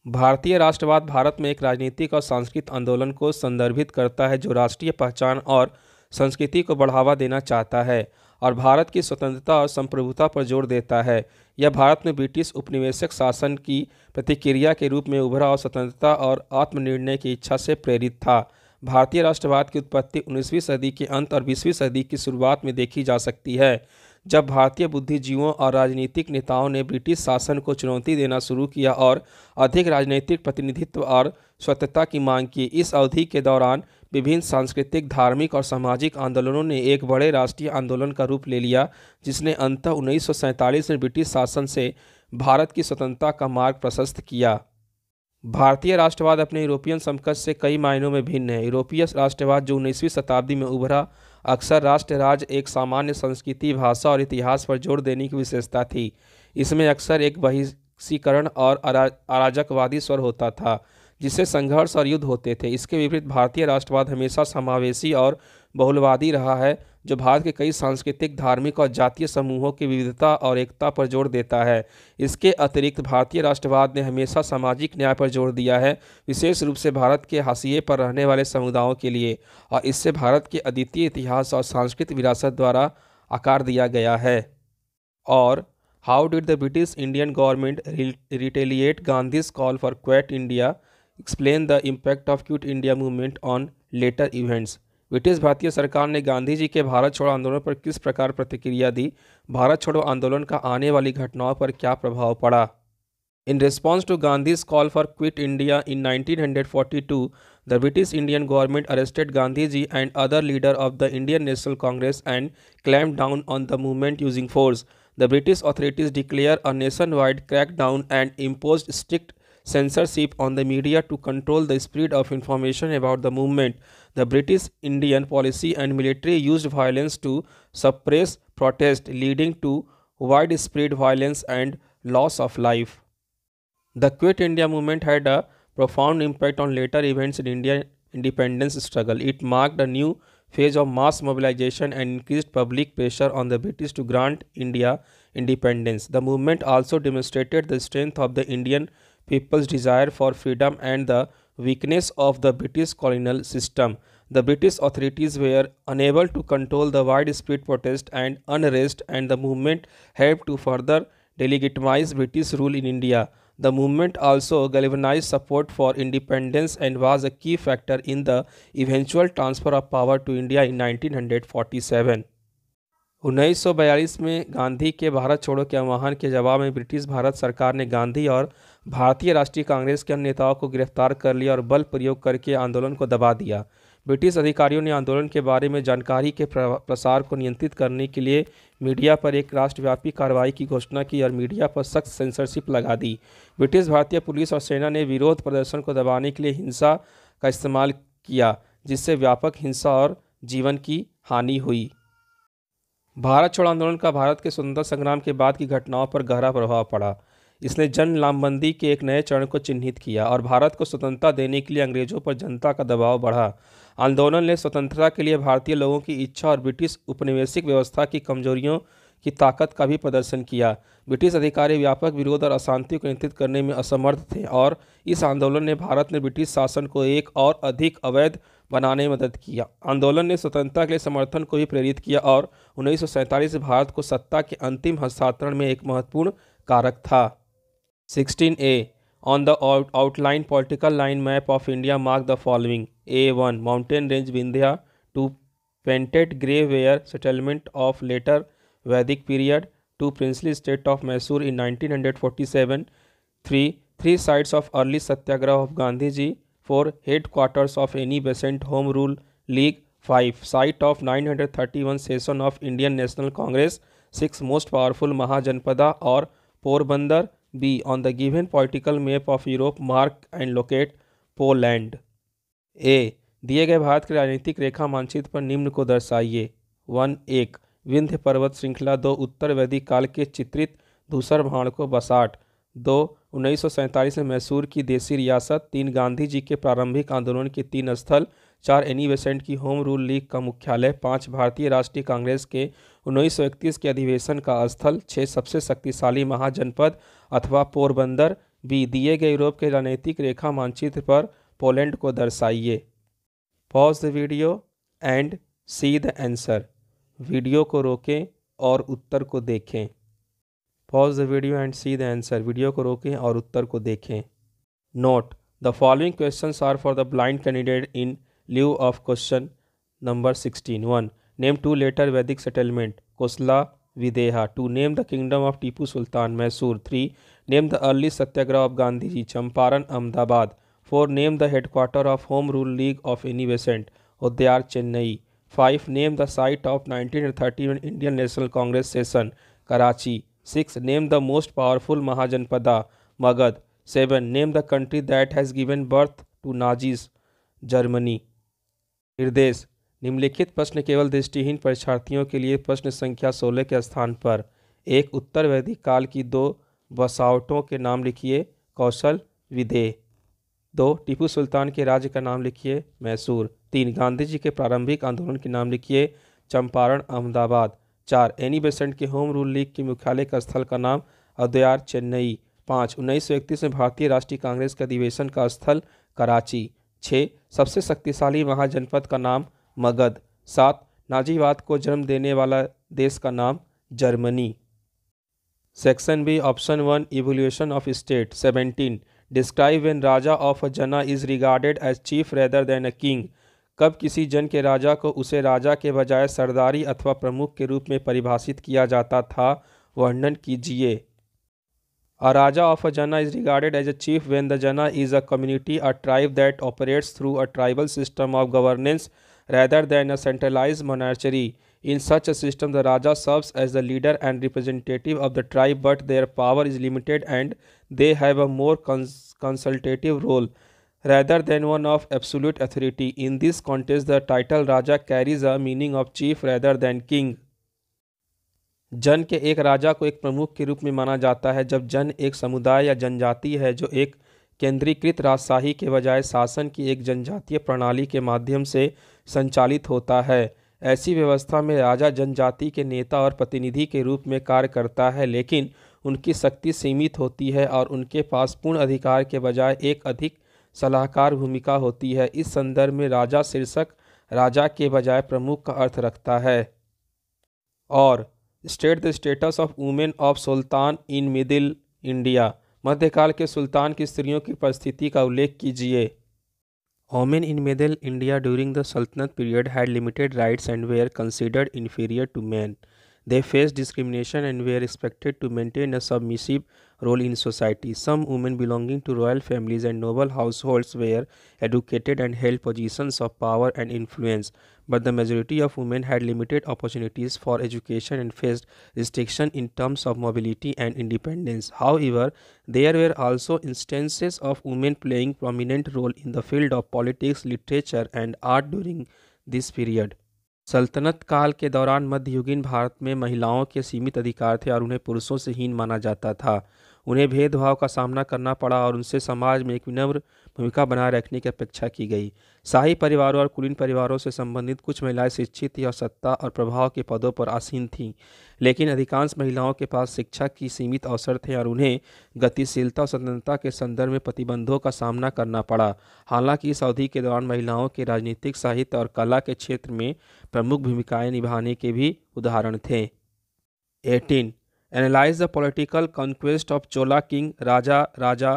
[SPEAKER 1] भारतीय राष्ट्रवाद भारत में एक राजनीतिक और सांस्कृतिक आंदोलन को संदर्भित करता है जो राष्ट्रीय पहचान और संस्कृति को बढ़ावा देना चाहता है और भारत की स्वतंत्रता और संप्रभुता पर जोर देता है यह भारत में ब्रिटिश उपनिवेशक शासन की प्रतिक्रिया के रूप में उभरा और स्वतंत्रता और आत्मनिर्णय की इच्छा से प्रेरित था भारतीय राष्ट्रवाद की उत्पत्ति 19वीं सदी के अंत और 20वीं सदी की शुरुआत में देखी जा सकती है जब भारतीय बुद्धिजीवों और राजनीतिक नेताओं ने ब्रिटिश शासन को चुनौती देना शुरू किया और अधिक राजनीतिक प्रतिनिधित्व और स्वतंत्रता की मांग की इस अवधि के दौरान विभिन्न सांस्कृतिक धार्मिक और सामाजिक आंदोलनों ने एक बड़े राष्ट्रीय आंदोलन का रूप ले लिया जिसने अंत उन्नीस में ब्रिटिश शासन से भारत की स्वतंत्रता का मार्ग प्रशस्त किया भारतीय राष्ट्रवाद अपने यूरोपियन समकक्ष से कई मायनों में भिन्न है यूरोपीय राष्ट्रवाद जो उन्नीसवीं शताब्दी में उभरा अक्सर राष्ट्र राज्य एक सामान्य संस्कृति भाषा और इतिहास पर जोर देने की विशेषता थी इसमें अक्सर एक बहिष्कीकरण और अरा, अराजकवादी स्वर होता था जिससे संघर्ष और युद्ध होते थे इसके विपरीत भारतीय राष्ट्रवाद हमेशा समावेशी और बहुलवादी रहा है जो भारत के कई सांस्कृतिक धार्मिक और जातीय समूहों की विविधता और एकता पर जोर देता है इसके अतिरिक्त भारतीय राष्ट्रवाद ने हमेशा सामाजिक न्याय पर जोर दिया है विशेष रूप से भारत के हाशिए पर रहने वाले समुदायों के लिए और इससे भारत के अद्वितीय इतिहास और सांस्कृतिक विरासत द्वारा आकार दिया गया है और how did the British Indian government retaliate Gandhi's call for quit India explain the impact of quit India movement on later events British भारतीय सरकार ने गांधी जी के भारत छोड़ो आंदोलन पर किस प्रकार प्रतिक्रिया दी भारत छोड़ो आंदोलन का आने वाली घटनाओं पर क्या प्रभाव पड़ा in response to Gandhi's call for quit India in nineteen hundred forty two the British Indian government arrested Gandhi ji and other leader of the Indian National Congress and clamp down on the movement using force the British authorities declare a nationwide crackdown and impose strict censorship on the media to control the spread of information about the movement. The British Indian policy and military used violence to suppress protest, leading to widespread violence and loss of life. The Quit India movement had a profound impact on later events in Indian independence struggle. It marked a new phase of mass mobilization and increased public pressure on the British to grant India independence. The movement also demonstrated the strength of the Indian people's desire for freedom and the weakness of the British colonial system. The British authorities were unable to control the widespread protest and unrest, and the movement helped to further delegitimize British rule in India. The movement also galvanized support for independence and was a key factor in the eventual transfer of power to India in 1947. 1942 में गांधी के भारत छोड़ो के आह्वान के जवाब में British Bharat सरकार ने गांधी और भारतीय राष्ट्रीय कांग्रेस के अन्य नेताओं को गिरफ्तार कर लिया और बल प्रयोग करके आंदोलन को दबा दिया ब्रिटिश अधिकारियों ने आंदोलन के बारे में जानकारी के प्रसार को नियंत्रित करने के लिए मीडिया पर एक राष्ट्रव्यापी कार्रवाई की घोषणा की और मीडिया पर सख्त सेंसरशिप लगा दी ब्रिटिश भारतीय पुलिस और सेना ने विरोध प्रदर्शन को दबाने के लिए हिंसा का इस्तेमाल किया जिससे व्यापक हिंसा और जीवन की हानि हुई भारत छोड़ आंदोलन का भारत के स्वतंत्रता संग्राम के बाद की घटनाओं पर गहरा प्रभाव पड़ा इसने जन लामबंदी के एक नए चरण को चिन्हित किया और भारत को स्वतंत्रता देने के लिए अंग्रेजों पर जनता का दबाव बढ़ा आंदोलन ने स्वतंत्रता के लिए भारतीय लोगों की इच्छा और ब्रिटिश उपनिवेशिक व्यवस्था की कमजोरियों की ताकत का भी प्रदर्शन किया ब्रिटिश अधिकारी व्यापक विरोध और अशांति को नियंत्रित करने में असमर्थ थे और इस आंदोलन ने भारत में ब्रिटिश शासन को एक और अधिक अवैध बनाने में मदद किया आंदोलन ने स्वतंत्रता के लिए समर्थन को भी प्रेरित किया और उन्नीस भारत को सत्ता के अंतिम हस्तांतरण में एक महत्वपूर्ण कारक था sixteen A on the outline political line map of India mark the following A one mountain range Vindhya two painted grey ware settlement of later Vedic period two princely state of Mysore in nineteen hundred forty seven three three sides of early satyagraha of Gandhi ji four headquarters of Annie Besant Home rule League five site of nine hundred thirty one session of Indian National Congress six most powerful Mahajanapada और Porbandar B. On the given political map of Europe, mark and locate Poland. A. दिए गए भारत के राजनीतिक रेखा मानचित्र पर निम्न को दर्शाइए one एक विंध्य पर्वत श्रृंखला दो उत्तर वैदिक काल के चित्रित दूसर भाण को बसाट दो उन्नीस में मैसूर की देसी रियासत तीन गांधी जी के प्रारंभिक आंदोलन के तीन स्थल चार एनी बेसेंट की होम रूल लीग का मुख्यालय पाँच भारतीय राष्ट्रीय कांग्रेस के 1931 के अधिवेशन का स्थल छः सबसे शक्तिशाली महाजनपद अथवा पोरबंदर बी दिए गए यूरोप के रणनीतिक रेखा मानचित्र पर पोलैंड को दर्शाइए pause the video and see the answer video को रोकें और उत्तर को देखें pause the video and see the answer video को रोकें और उत्तर को देखें note the following question are for the blind candidate in lieu of question number sixteen one name two later Vedic settlement Kosala Videha. 2. Name the kingdom of Tipu Sultan, Mysore. 3. Name the early Satyagraha of Gandhiji, Champaran, Ahmedabad. 4. Name the headquarter of Home Rule League of any Innocent, Udyar, Chennai. 5. Name the site of 1931 Indian National Congress session, Karachi. 6. Name the most powerful Mahajanpada, Magad. 7. Name the country that has given birth to Nazis, Germany. Nirdesh निम्नलिखित प्रश्न केवल दृष्टिहीन परीक्षार्थियों के लिए प्रश्न संख्या सोलह के स्थान पर एक उत्तर वैदिक काल की दो बसावटों के नाम लिखिए कौशल विदे दो टीपू सुल्तान के राज्य का नाम लिखिए मैसूर तीन गांधी जी के प्रारंभिक आंदोलन के नाम लिखिए चंपारण अहमदाबाद चार एनी बेसेंट के होम रूल लीग के मुख्यालय का स्थल का नाम अदयार चेन्नई पाँच उन्नीस सौ इकतीस में भारतीय राष्ट्रीय कांग्रेस के अधिवेशन का स्थल कराची छः सबसे शक्तिशाली महाजनपद का नाम मगध सात नाजीवाद को जन्म देने वाला देश का नाम Germany section B option one evolution of state seventeen describe when raja of a jana is regarded as chief rather than a king कब किसी जन के राजा को उसे राजा के बजाय सरदारी अथवा प्रमुख के रूप में परिभाषित किया जाता था वर्णन कीजिए अ राजा of a jana is regarded as a chief when the jana is a community a tribe that operates through a tribal system of governance rather than a centralized monarchy. In such a system, the Raja serves as the leader and representative of the tribe, but their power is limited and they have a more cons consultative role rather than one of absolute authority. In this context, the title Raja carries a meaning of chief rather than king. जन के एक राजा को एक प्रमुख के रूप में माना जाता है जब जन एक समुदाय या जनजाति है जो एक केंद्रीकृत राजशाही के बजाय शासन की एक जनजातीय प्रणाली के माध्यम से संचालित होता है ऐसी व्यवस्था में राजा जनजाति के नेता और प्रतिनिधि के रूप में कार्य करता है लेकिन उनकी शक्ति सीमित होती है और उनके पास पूर्ण अधिकार के बजाय एक अधिक सलाहकार भूमिका होती है इस संदर्भ में राजा शीर्षक राजा के बजाय प्रमुख का अर्थ रखता है और state the status of women of sultan in middle India मध्यकाल के सुल्तान की स्त्रियों की परिस्थिति का उल्लेख कीजिए Women in Middle India during the Sultanate period had limited rights and were considered inferior to men. They faced discrimination and were expected to maintain a submissive role in society. Some women belonging to royal families and noble households were educated and held positions of power and influence, but the majority of women had limited opportunities for education and faced restriction in terms of mobility and independence. However, there were also instances of women playing prominent role in the field of politics, literature and art during this period. सल्तनत काल के दौरान मध्ययुगीन भारत में महिलाओं के सीमित अधिकार थे और उन्हें पुरुषों से हीन माना जाता था उन्हें भेदभाव का सामना करना पड़ा और उनसे समाज में एक विनम्र भूमिका बनाए रखने की अपेक्षा की गई शाही परिवारों और कुलीन परिवारों से संबंधित कुछ महिलाएं शिक्षित या सत्ता और प्रभाव के पदों पर आसीन थीं लेकिन अधिकांश महिलाओं के पास शिक्षा की सीमित अवसर थे और उन्हें गतिशीलता और स्वतंत्रता के संदर्भ में प्रतिबंधों का सामना करना पड़ा हालांकि इस अवधि के दौरान महिलाओं के राजनीतिक साहित्य और कला के क्षेत्र में प्रमुख भूमिकाएँ निभाने के भी उदाहरण थे eighteen analyse the political conquest of Chola king Raja Raja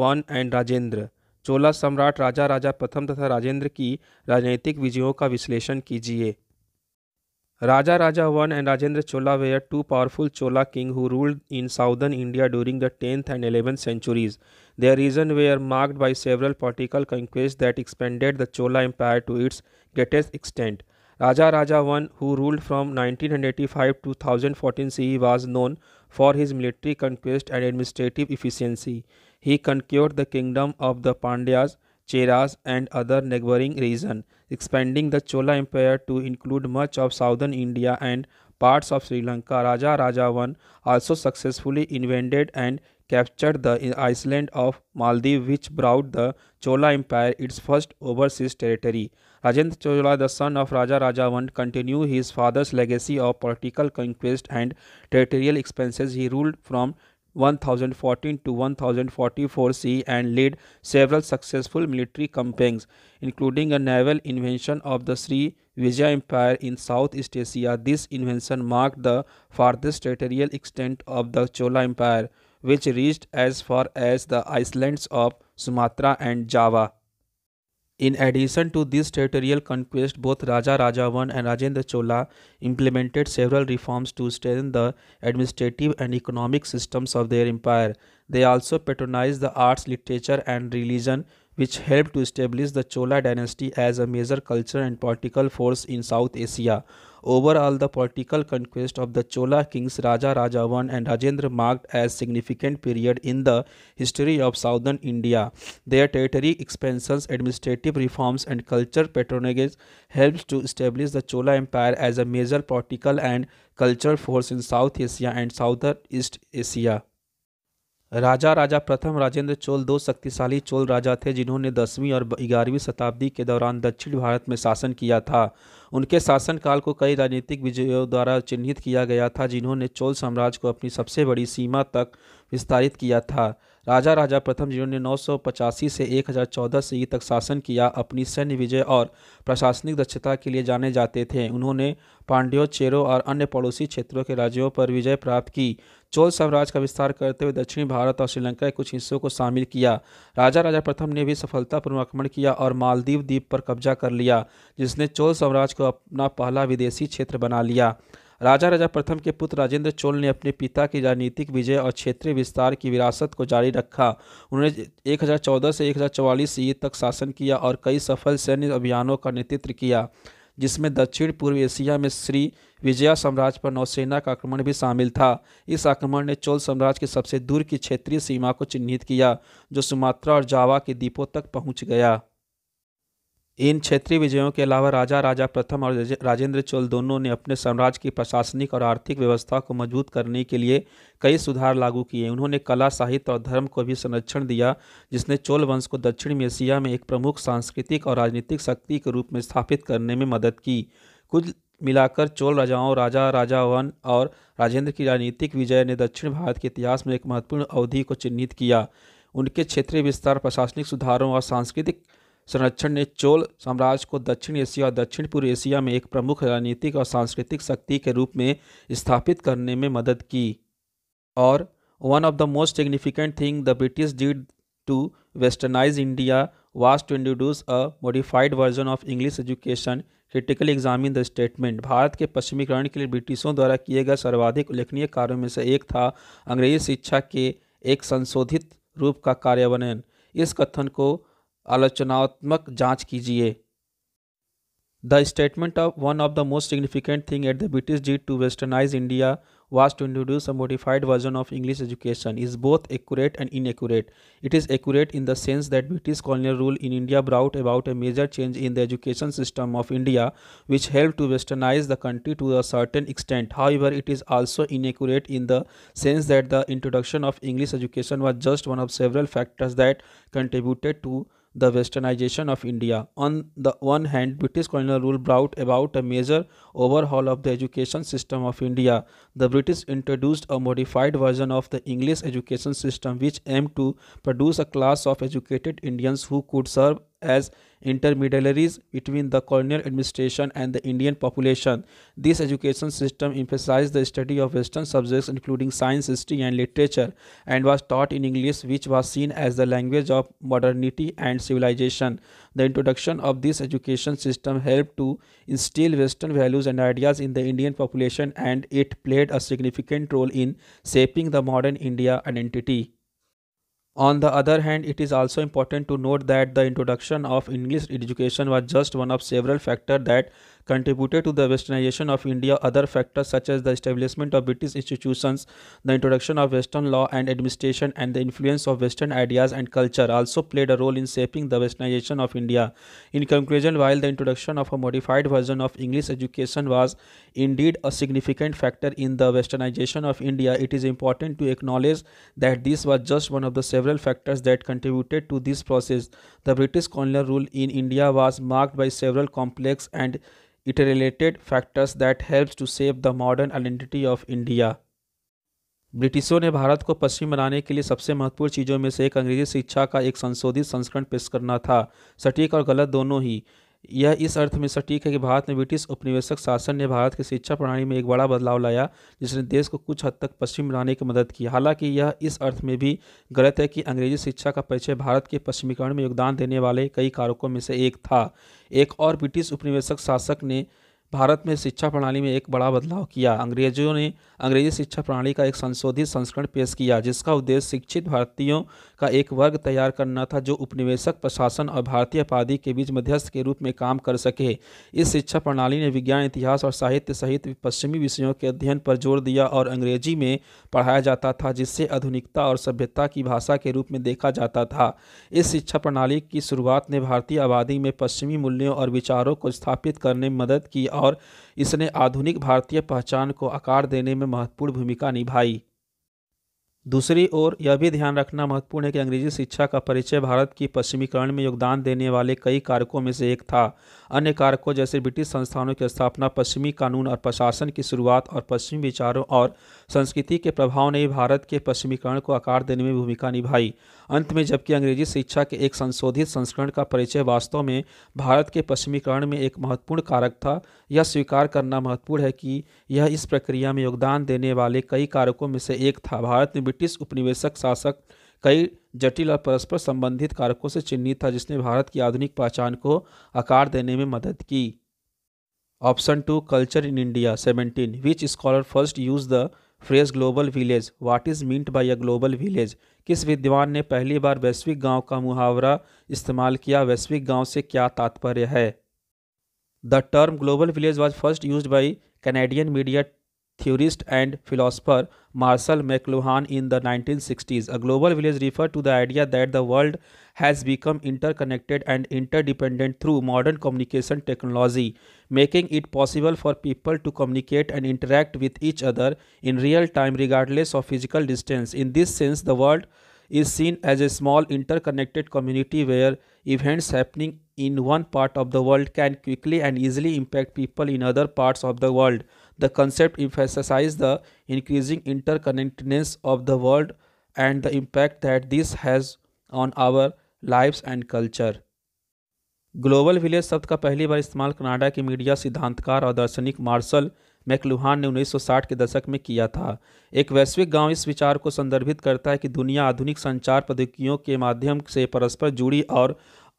[SPEAKER 1] one and Rajendra Chola सम्राट राजा राजा प्रथम तथा राजेंद्र की राजनीतिक विजयों का विश्लेषण कीजिए Raja Raja one and Rajendra Chola were two powerful Chola king who ruled in southern India during the tenth and eleventh centuries their reign were marked by several political conquest that expanded the Chola empire to its greatest extent Raja Raja I, who ruled from 1985 to 2014 CE, was known for his military conquest and administrative efficiency. He conquered the kingdom of the Pandyas, Cheras, and other neighboring regions, expanding the Chola Empire to include much of southern India and parts of Sri Lanka. Raja Raja I also successfully invaded and captured the island of Maldives, which brought the Chola Empire its first overseas territory. Rajendra Chola, the son of Raja Rajavant, continued his father's legacy of political conquest and territorial expansions. He ruled from 1014 to 1044 CE and led several successful military campaigns, including a naval invasion of the Sri Vijaya Empire in Southeast Asia. This invasion marked the farthest territorial extent of the Chola Empire, which reached as far as the islands of Sumatra and Java. In addition to this territorial conquest, both Raja Rajavan and Rajendra Chola implemented several reforms to strengthen the administrative and economic systems of their empire. They also patronized the arts, literature, and religion, which helped to establish the Chola dynasty as a major cultural and political force in South Asia. Overall, the political conquest of the Chola kings Raja Rajavan and Rajendra marked a significant period in the history of southern India. Their territory expansions, administrative reforms, and culture patronage helped to establish the Chola Empire as a major political and cultural force in South Asia and Southeast Asia. Raja Raja प्रथम राजेंद्र चोल दो शक्तिशाली चोल राजा थे जिन्होंने दसवीं और ग्यारहवीं शताब्दी के दौरान दक्षिण भारत में शासन किया था उनके शासनकाल को कई राजनीतिक विजयों द्वारा चिन्हित किया गया था जिन्होंने चोल साम्राज्य को अपनी सबसे बड़ी सीमा तक विस्तारित किया था राजा राजा प्रथम जिन्होंने नौ से एक हज़ार तक शासन किया अपनी सैन्य विजय और प्रशासनिक दक्षता के लिए जाने जाते थे उन्होंने पांड्यों चेरों और अन्य पड़ोसी क्षेत्रों के राज्यों पर विजय प्राप्त की चोल साम्राज्य का विस्तार करते हुए दक्षिणी भारत और श्रीलंका के कुछ हिस्सों को शामिल किया राजा राजा प्रथम ने भी सफलतापूर्वक आक्रमण किया और मालदीव द्वीप पर कब्जा कर लिया जिसने चोल साम्राज्य को अपना पहला विदेशी क्षेत्र बना लिया राजा राजा प्रथम के पुत्र राजेंद्र चोल ने अपने पिता की राजनीतिक विजय और क्षेत्रीय विस्तार की विरासत को जारी रखा उन्होंने 1014 से 1044 हज़ार तक शासन किया और कई सफल सैन्य अभियानों का नेतृत्व किया जिसमें दक्षिण पूर्व एशिया में श्री विजया साम्राज्य पर नौसेना का आक्रमण भी शामिल था इस आक्रमण ने चोल साम्राज्य के सबसे दूर की क्षेत्रीय सीमा को चिन्हित किया जो सुमात्रा और जावा के द्वीपों तक पहुंच गया इन क्षेत्रीय विजयों के अलावा राजा राजा प्रथम और राजेंद्र चोल दोनों ने अपने साम्राज्य की प्रशासनिक और आर्थिक व्यवस्था को मजबूत करने के लिए कई सुधार लागू किए उन्होंने कला साहित्य और धर्म को भी संरक्षण दिया जिसने चोल वंश को दक्षिण एशिया में एक प्रमुख सांस्कृतिक और राजनीतिक शक्ति के रूप में स्थापित करने में मदद की कुछ मिलाकर चोल राजाओं राजा राजा वन और राजेंद्र की राजनीतिक विजय ने दक्षिण भारत के इतिहास में एक महत्वपूर्ण अवधि को चिन्हित किया उनके क्षेत्रीय विस्तार प्रशासनिक सुधारों और सांस्कृतिक संरक्षण ने चोल साम्राज्य को दक्षिण एशिया और दक्षिण पूर्व एशिया में एक प्रमुख राजनीतिक और सांस्कृतिक शक्ति के रूप में स्थापित करने में मदद की और one of the most significant thing the British did to westernise India was to introduce a modified version of English education exam examine the statement Bharat के पश्चिमीकरण के लिए ब्रिटिशों द्वारा किए गए सर्वाधिक उल्लेखनीय कार्यों में से एक था अंग्रेजी शिक्षा के एक संशोधित रूप का कार्यान्वयन इस कथन को आलोचनात्मक जांच कीजिए the statement of one of the most significant thing at the British did to westernise India was to introduce a modified version of English education is both accurate and inaccurate it is accurate in the sense that British colonial rule in India brought about a major change in the education system of India which help to westernise the country to a certain extent however it is also inaccurate in the sense that the introduction of English education was just one of several factors that contributed to the westernization of India. On the one hand, British colonial rule brought about a major overhaul of the education system of India. The British introduced a modified version of the English education system which aimed to produce a class of educated Indians who could serve as intermediaries between the colonial administration and the Indian population. This education system emphasized the study of Western subjects including science, history and literature and was taught in English which was seen as the language of modernity and civilization. The introduction of this education system helped to instill Western values and ideas in the Indian population and it played a significant role in shaping the modern India identity. On the other hand, it is also important to note that the introduction of English education was just one of several factors that contributed to the westernization of India. Other factors such as the establishment of British institutions, the introduction of Western law and administration, and the influence of Western ideas and culture also played a role in shaping the westernization of India. In conclusion, while the introduction of a modified version of English education was indeed a significant factor in the westernization of India, it is important to acknowledge that this was just one of the several factors that contributed to this process. The British colonial rule in India was marked by several complex and it related factors that helps to shape the modern identity of India. ब्रिटिशों ने भारत को पश्चिम बनाने के लिए सबसे महत्वपूर्ण चीज़ों में से एक अंग्रेजी शिक्षा का एक संशोधित संस्करण पेश करना था सटीक और गलत दोनों ही यह इस अर्थ में सटीक है कि भारत में ब्रिटिश उपनिवेशक शासन ने भारत की शिक्षा प्रणाली में एक बड़ा बदलाव लाया जिसने देश को कुछ हद तक पश्चिम बनाने की मदद की हालांकि यह इस अर्थ में भी गलत है कि अंग्रेजी शिक्षा का परिचय भारत के पश्चिमीकरण में योगदान देने वाले कई कारकों में से एक था एक और ब्रिटिश उपनिवेशक शासक ने भारत में शिक्षा प्रणाली में एक बड़ा बदलाव किया अंग्रेजों ने अंग्रेजी शिक्षा प्रणाली का एक संशोधित संस्करण पेश किया जिसका उद्देश्य शिक्षित भारतीयों का एक वर्ग तैयार करना था जो उपनिवेशक प्रशासन और भारतीय आबादी के बीच मध्यस्थ के रूप में काम कर सके इस शिक्षा प्रणाली ने विज्ञान इतिहास और साहित्य सहित पश्चिमी विषयों के अध्ययन पर जोर दिया और अंग्रेजी में पढ़ाया जाता था जिससे आधुनिकता और सभ्यता की भाषा के रूप में देखा जाता था इस शिक्षा प्रणाली की शुरुआत ने भारतीय आबादी में पश्चिमी मूल्यों और विचारों को स्थापित करने में मदद की और इसने आधुनिक भारतीय पहचान को आकार देने में महत्वपूर्ण भूमिका निभाई दूसरी ओर यह भी ध्यान रखना महत्वपूर्ण है कि अंग्रेजी शिक्षा का परिचय भारत की पश्चिमीकरण में योगदान देने वाले कई कारकों में से एक था अन्य कारकों जैसे ब्रिटिश संस्थानों की स्थापना पश्चिमी कानून और प्रशासन की शुरुआत और पश्चिमी विचारों और संस्कृति के प्रभाव ने भारत के पश्चिमीकरण को आकार देने में भूमिका निभाई अंत में जबकि अंग्रेजी शिक्षा के एक संशोधित संस्करण का परिचय वास्तव में भारत के पश्चिमीकरण में एक महत्वपूर्ण कारक था यह स्वीकार करना महत्वपूर्ण है कि यह इस प्रक्रिया में योगदान देने वाले कई कारकों में से एक था भारत में ब्रिटिश उपनिवेशक शासक कई जटिल और परस्पर संबंधित कारकों से चिन्हित था जिसने भारत की आधुनिक पहचान को आकार देने में मदद की option two culture in India seventeen which scholar first use the phrase global village what is meant by a global village किस विद्वान ने पहली बार वैश्विक गांव का मुहावरा इस्तेमाल किया वैश्विक गांव से क्या तात्पर्य है the term global village was first use by Canadian media theorist and philosopher Marshall McLuhan in the 1960s. A global village referred to the idea that the world has become interconnected and interdependent through modern communication technology, making it possible for people to communicate and interact with each other in real time regardless of physical distance. In this sense, the world is seen as a small interconnected community where events happening in one part of the world can quickly and easily impact people in other parts of the world. The concept emphasizes the increasing interconnectedness of the world and the impact that this has on our lifes and culture global village शब्द का पहली बार इस्तेमाल Canada के media सिद्धांतकार और दार्शनिक martial McLuhan ने 1960 के दशक में किया था एक वैश्विक गांव इस विचार को संदर्भित करता है कि दुनिया आधुनिक संचार प्रौद्योगिकियों के माध्यम से परस्पर जुड़ी और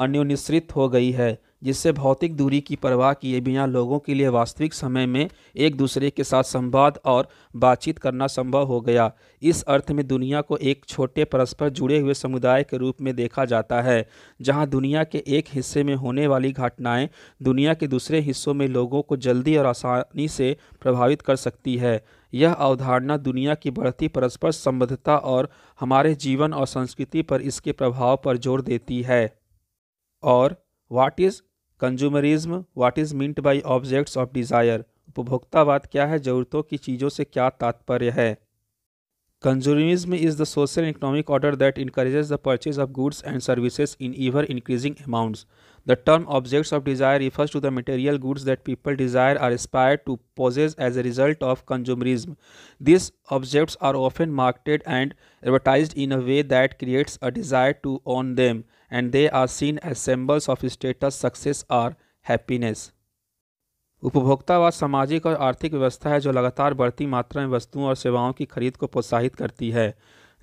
[SPEAKER 1] अन्योनिश्रित हो गई है जिससे भौतिक दूरी की परवाह किए बिना लोगों के लिए वास्तविक समय में एक दूसरे के साथ संवाद और बातचीत करना संभव हो गया इस अर्थ में दुनिया को एक छोटे परस्पर जुड़े हुए समुदाय के रूप में देखा जाता है जहां दुनिया के एक हिस्से में होने वाली घटनाएं दुनिया के दूसरे हिस्सों में लोगों को जल्दी और आसानी से प्रभावित कर सकती है यह अवधारणा दुनिया की बढ़ती परस्पर संबद्धता और हमारे जीवन और संस्कृति पर इसके प्रभाव पर जोर देती है और what is consumerism what is meant by objects of desire उपभोक्तावाद क्या है जरूरतों की चीज़ों से क्या तात्पर्य है consumerism is the social economic order that encourages the purchase of goods and services in ever increasing amounts the term objects of desire refers to the material goods that people desire or aspire to possess as a result of consumerism this objects are often marketed and advertise in a way that creates a desire to own them and they are seen as of status success or happiness happiness उपभोक्तावाद सामाजिक और आर्थिक व्यवस्था है जो लगातार बढ़ती मात्रा में वस्तुओं और सेवाओं की खरीद को प्रोत्साहित करती है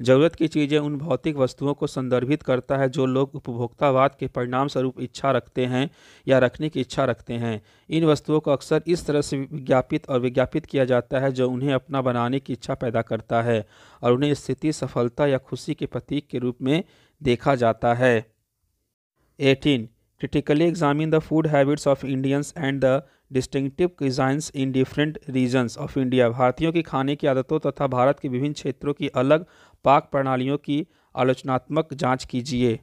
[SPEAKER 1] जरूरत की चीज़ें उन भौतिक वस्तुओं को संदर्भित करता है जो लोग उपभोक्तावाद के परिणाम स्वरूप इच्छा रखते हैं या रखने की इच्छा रखते हैं इन वस्तुओं को अक्सर इस तरह से विज्ञापित और विज्ञापित किया जाता है जो उन्हें अपना बनाने की इच्छा पैदा करता है और उन्हें स्थिति सफलता या खुशी के प्रतीक के रूप में देखा जाता है 18. Critically examine the food habits of Indians and the distinctive designs in different regions of India भारतीयों की खाने की आदतों तथा भारत के विभिन्न क्षेत्रों की अलग पाक प्रणालियों की आलोचनात्मक जांच कीजिए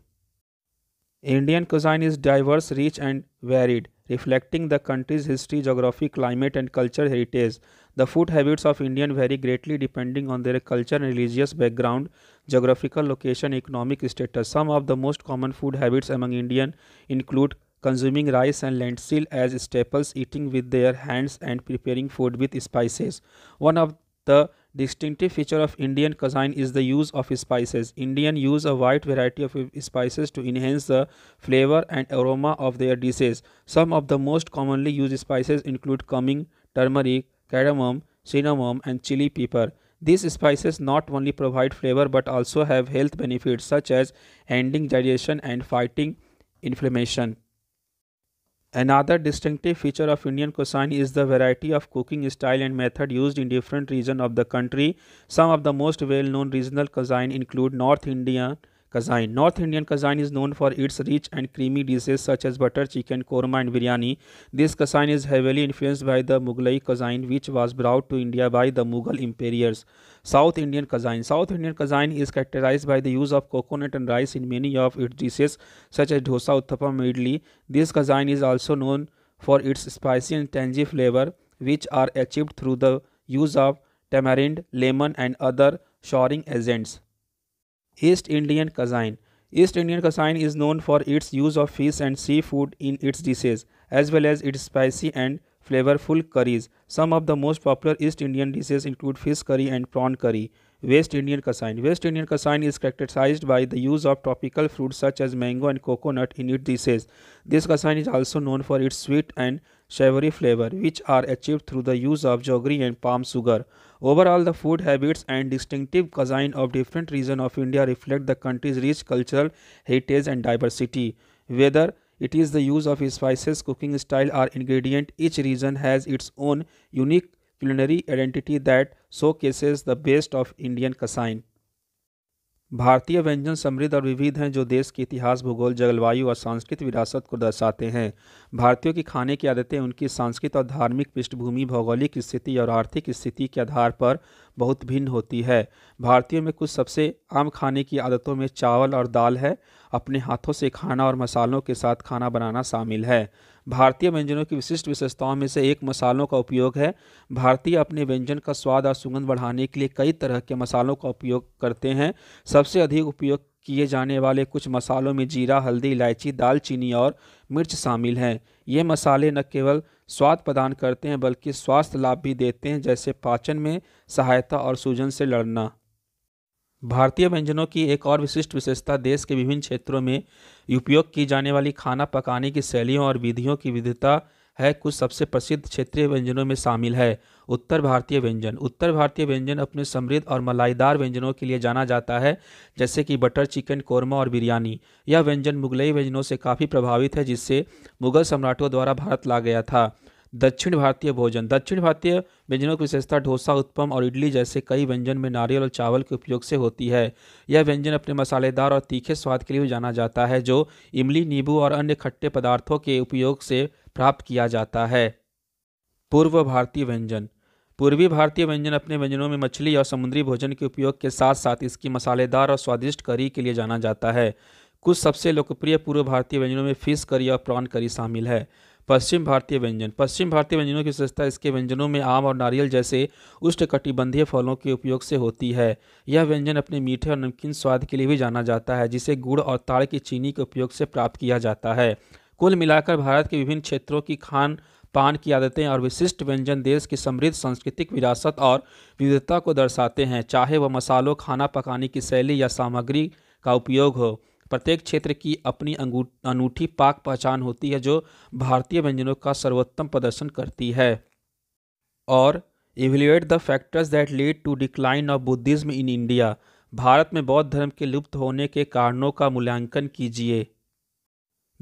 [SPEAKER 1] Indian cuisine is diverse rich and varied reflecting the country's history geography climate and culture heritage The food habits of Indians vary greatly depending on their culture and religious background, geographical location, economic status. Some of the most common food habits among Indians include consuming rice and lentil as staples, eating with their hands, and preparing food with spices. One of the distinctive feature of Indian cuisine is the use of spices. Indian use a wide variety of spices to enhance the flavor and aroma of their dishes. Some of the most commonly used spices include cumin, turmeric, cardamom, cinnamon and chili pepper. These spices not only provide flavor but also have health benefits such as ending digestion and fighting inflammation. Another distinctive feature of Indian cuisine is the variety of cooking style and method used in different regions of the country. Some of the most well-known regional cuisine include North Indian cuisine. North Indian cuisine is known for its rich and creamy dishes such as butter chicken, korma and biryani. This cuisine is heavily influenced by the Mughlai cuisine which was brought to India by the Mughal emperors. South Indian cuisine. South Indian cuisine is characterized by the use of coconut and rice in many of its dishes such as dosa, uttapam, idli. This cuisine is also known for its spicy and tangy flavor which are achieved through the use of tamarind, lemon and other shoring agents. East Indian cuisine. East Indian cuisine is known for its use of fish and seafood in its dishes, as well as its spicy and flavorful curries. Some of the most popular East Indian dishes include fish curry and prawn curry. West Indian cuisine. West Indian cuisine is characterized by the use of tropical fruits such as mango and coconut in its dishes. This cuisine is also known for its sweet and savory flavor which are achieved through the use of jaggery and palm sugar. Overall, the food habits and distinctive cuisine of different regions of India reflect the country's rich cultural heritage and diversity. Whether it is the use of spices, cooking style or ingredient, each region has its own unique culinary identity that showcases the best of Indian cuisine. भारतीय व्यंजन समृद्ध और विविध हैं जो देश के इतिहास भूगोल जलवायु और सांस्कृतिक विरासत को दर्शाते हैं भारतीयों की खाने की आदतें उनकी सांस्कृतिक और धार्मिक पृष्ठभूमि भौगोलिक स्थिति और आर्थिक स्थिति के आधार पर बहुत भिन्न होती है भारतीयों में कुछ सबसे आम खाने की आदतों में चावल और दाल है अपने हाथों से खाना और मसालों के साथ खाना बनाना शामिल है भारतीय व्यंजनों की विशिष्ट विशेषताओं में से एक मसालों का उपयोग है भारतीय अपने व्यंजन का स्वाद और सुगंध बढ़ाने के लिए कई तरह के मसालों का उपयोग करते हैं सबसे अधिक उपयोग किए जाने वाले कुछ मसालों में जीरा हल्दी इलायची दालचीनी और मिर्च शामिल हैं ये मसाले न केवल स्वाद प्रदान करते हैं बल्कि स्वास्थ्य लाभ भी देते हैं जैसे पाचन में सहायता और सूजन से लड़ना भारतीय व्यंजनों की एक और विशिष्ट विशेषता देश के विभिन्न क्षेत्रों में उपयोग की जाने वाली खाना पकाने की शैलियों और विधियों की विविधता है कुछ सबसे प्रसिद्ध क्षेत्रीय व्यंजनों में शामिल है उत्तर भारतीय व्यंजन उत्तर भारतीय व्यंजन अपने समृद्ध और मलाईदार व्यंजनों के लिए जाना जाता है जैसे कि बटर चिकन कोरमा और बिरयानी यह व्यंजन मुगलई व्यंजनों से काफ़ी प्रभावित है जिससे मुगल सम्राटों द्वारा भारत ला गया था दक्षिण भारतीय भोजन दक्षिण भारतीय व्यंजनों की विशेषता डोसा उत्पम और इडली जैसे कई व्यंजन में नारियल और चावल के उपयोग से होती है यह व्यंजन अपने मसालेदार और तीखे स्वाद के लिए जाना जाता है जो इमली नींबू और अन्य खट्टे पदार्थों के उपयोग से प्राप्त किया जाता है पूर्व भारतीय व्यंजन पूर्वी भारतीय व्यंजन अपने व्यंजनों में मछली और समुद्री भोजन के उपयोग के साथ साथ इसकी मसालेदार और स्वादिष्ट करी के लिए जाना जाता है कुछ सबसे लोकप्रिय पूर्व भारतीय व्यंजनों में फिश करी और प्रॉन करी शामिल है पश्चिम भारतीय व्यंजन पश्चिम भारतीय व्यंजनों की विशेषता इसके व्यंजनों में आम और नारियल जैसे उष्णकटिबंधीय फलों के उपयोग से होती है यह व्यंजन अपने मीठे और नमकीन स्वाद के लिए भी जाना जाता है जिसे गुड़ और ताड़ की चीनी के उपयोग से प्राप्त किया जाता है कुल मिलाकर भारत के विभिन्न क्षेत्रों की खान पान की आदतें और विशिष्ट व्यंजन देश की समृद्ध सांस्कृतिक विरासत और विविधता को दर्शाते हैं चाहे वह मसालों खाना पकाने की शैली या सामग्री का उपयोग हो प्रत्येक क्षेत्र की अपनी अनूठी पाक पहचान होती है जो भारतीय व्यंजनों का सर्वोत्तम प्रदर्शन करती है और evaluate the factors that lead to decline of Buddhism in India Bharat में बौद्ध धर्म के लुप्त होने के कारणों का मूल्यांकन कीजिए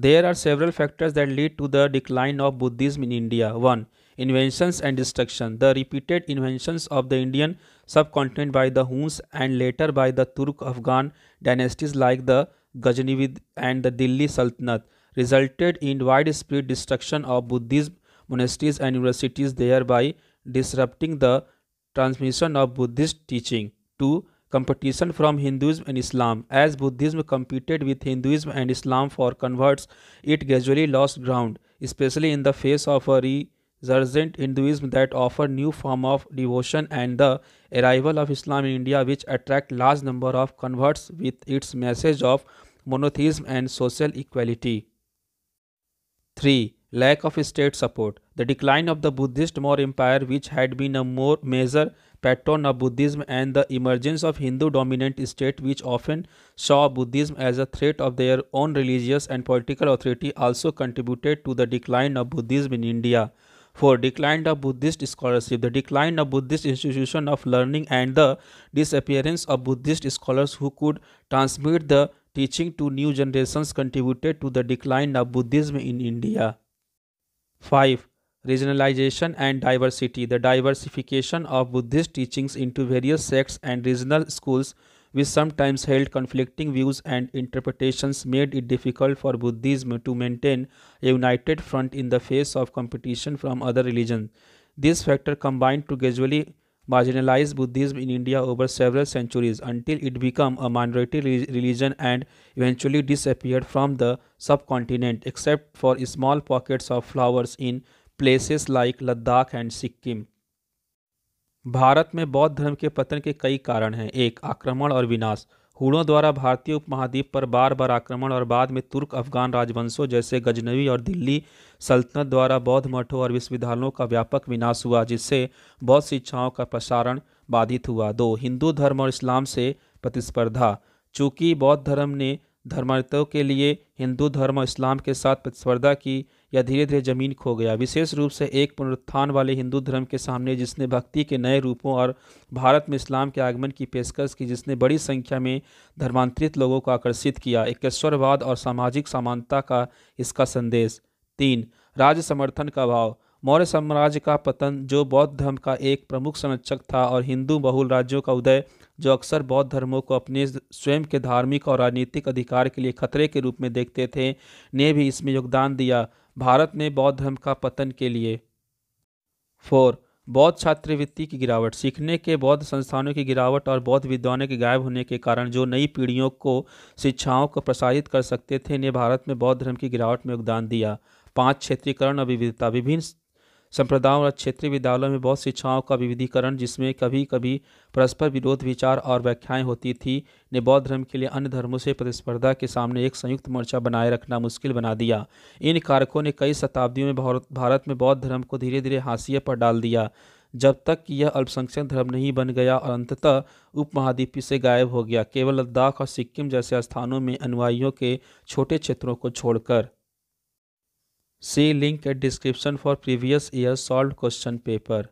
[SPEAKER 1] there are several factors that lead to the decline of Buddhism in India one and destruction the repeated inventions of the Indian subcontinent by the huns and later by the Turk Afghan dynasties like the Ghaznavid and the Delhi Sultanate resulted in widespread destruction of Buddhist monasteries and universities thereby disrupting the transmission of Buddhist teaching. 2. Competition from Hinduism and Islam As Buddhism competed with Hinduism and Islam for converts, it gradually lost ground, especially in the face of a re Zarzent Hinduism that offer new form of devotion and the arrival of Islam in India which attract large number of converts with its message of monotheism and social equality. 3. Lack of state support. The decline of the Buddhist Maurya Empire which had been a more major pattern of Buddhism and the emergence of Hindu dominant state which often saw Buddhism as a threat of their own religious and political authority also contributed to the decline of Buddhism in India. 4. Decline of Buddhist scholarship. The decline of Buddhist institution of learning and the disappearance of Buddhist scholars who could transmit the teaching to new generations contributed to the decline of Buddhism in India. 5. Regionalization and diversity. The diversification of Buddhist teachings into various sects and regional schools which sometimes held conflicting views and interpretations, made it difficult for Buddhism to maintain a united front in the face of competition from other religions. This factor combined to gradually marginalize Buddhism in India over several centuries until it became a minority religion and eventually disappeared from the subcontinent, except for small pockets of flowers in places like Ladakh and Sikkim. Bharat में बौद्ध धर्म के पतन के कई कारण हैं एक आक्रमण और विनाश हुड़ों द्वारा भारतीय उपमहाद्वीप पर बार बार आक्रमण और बाद में तुर्क अफगान राजवंशों जैसे गजनवी और दिल्ली सल्तनत द्वारा बौद्ध मठों और विश्वविद्यालयों का व्यापक विनाश हुआ जिससे बौद्ध शिक्षाओं का प्रसारण बाधित हुआ दो हिंदू धर्म और इस्लाम से प्रतिस्पर्धा चूँकि बौद्ध धर्म ने धर्मांतों के लिए हिंदू धर्म और इस्लाम के साथ प्रतिस्पर्धा की या धीरे धीरे जमीन खो गया विशेष रूप से एक पुनरुत्थान वाले हिंदू धर्म के सामने जिसने भक्ति के नए रूपों और भारत में इस्लाम के आगमन की पेशकश की जिसने बड़ी संख्या में धर्मांतरित लोगों को आकर्षित किया एकेश्वरवाद और सामाजिक समानता का इसका संदेश तीन राज्य समर्थन का भाव मौर्य साम्राज्य का पतन जो बौद्ध धर्म का एक प्रमुख संरक्षक था और हिंदू बहुल राज्यों का उदय जो अक्सर बौद्ध धर्मों को अपने स्वयं के धार्मिक और राजनीतिक अधिकार के लिए खतरे के रूप में देखते थे ने भी इसमें योगदान दिया भारत में बौद्ध धर्म का पतन के लिए फोर बौद्ध छात्रवृत्ति की गिरावट सीखने के बौद्ध संस्थानों की गिरावट और बौद्ध विद्वानों के गायब होने के कारण जो नई पीढ़ियों को शिक्षाओं को प्रसारित कर सकते थे ने भारत में बौद्ध धर्म की गिरावट में योगदान दिया पांच क्षेत्रीकरण और विविधता विभिन्न संप्रदायों और क्षेत्रीय विद्यालयों में बहुत शिक्षाओं का विविधीकरण जिसमें कभी कभी परस्पर विरोध विचार और व्याख्याएं होती थी ने बौद्ध धर्म के लिए अन्य धर्मों से प्रतिस्पर्धा के सामने एक संयुक्त मोर्चा बनाए रखना मुश्किल बना दिया इन कारकों ने कई शताब्दियों में भारत में बौद्ध धर्म को धीरे धीरे हाशिए पर डाल दिया जब तक कि यह अल्पसंख्यक धर्म नहीं बन गया और अंततः उपमहाद्वीप से गायब हो गया केवल लद्दाख और सिक्किम जैसे स्थानों में अनुयायियों के छोटे क्षेत्रों को छोड़कर See link at description for previous year solved question paper.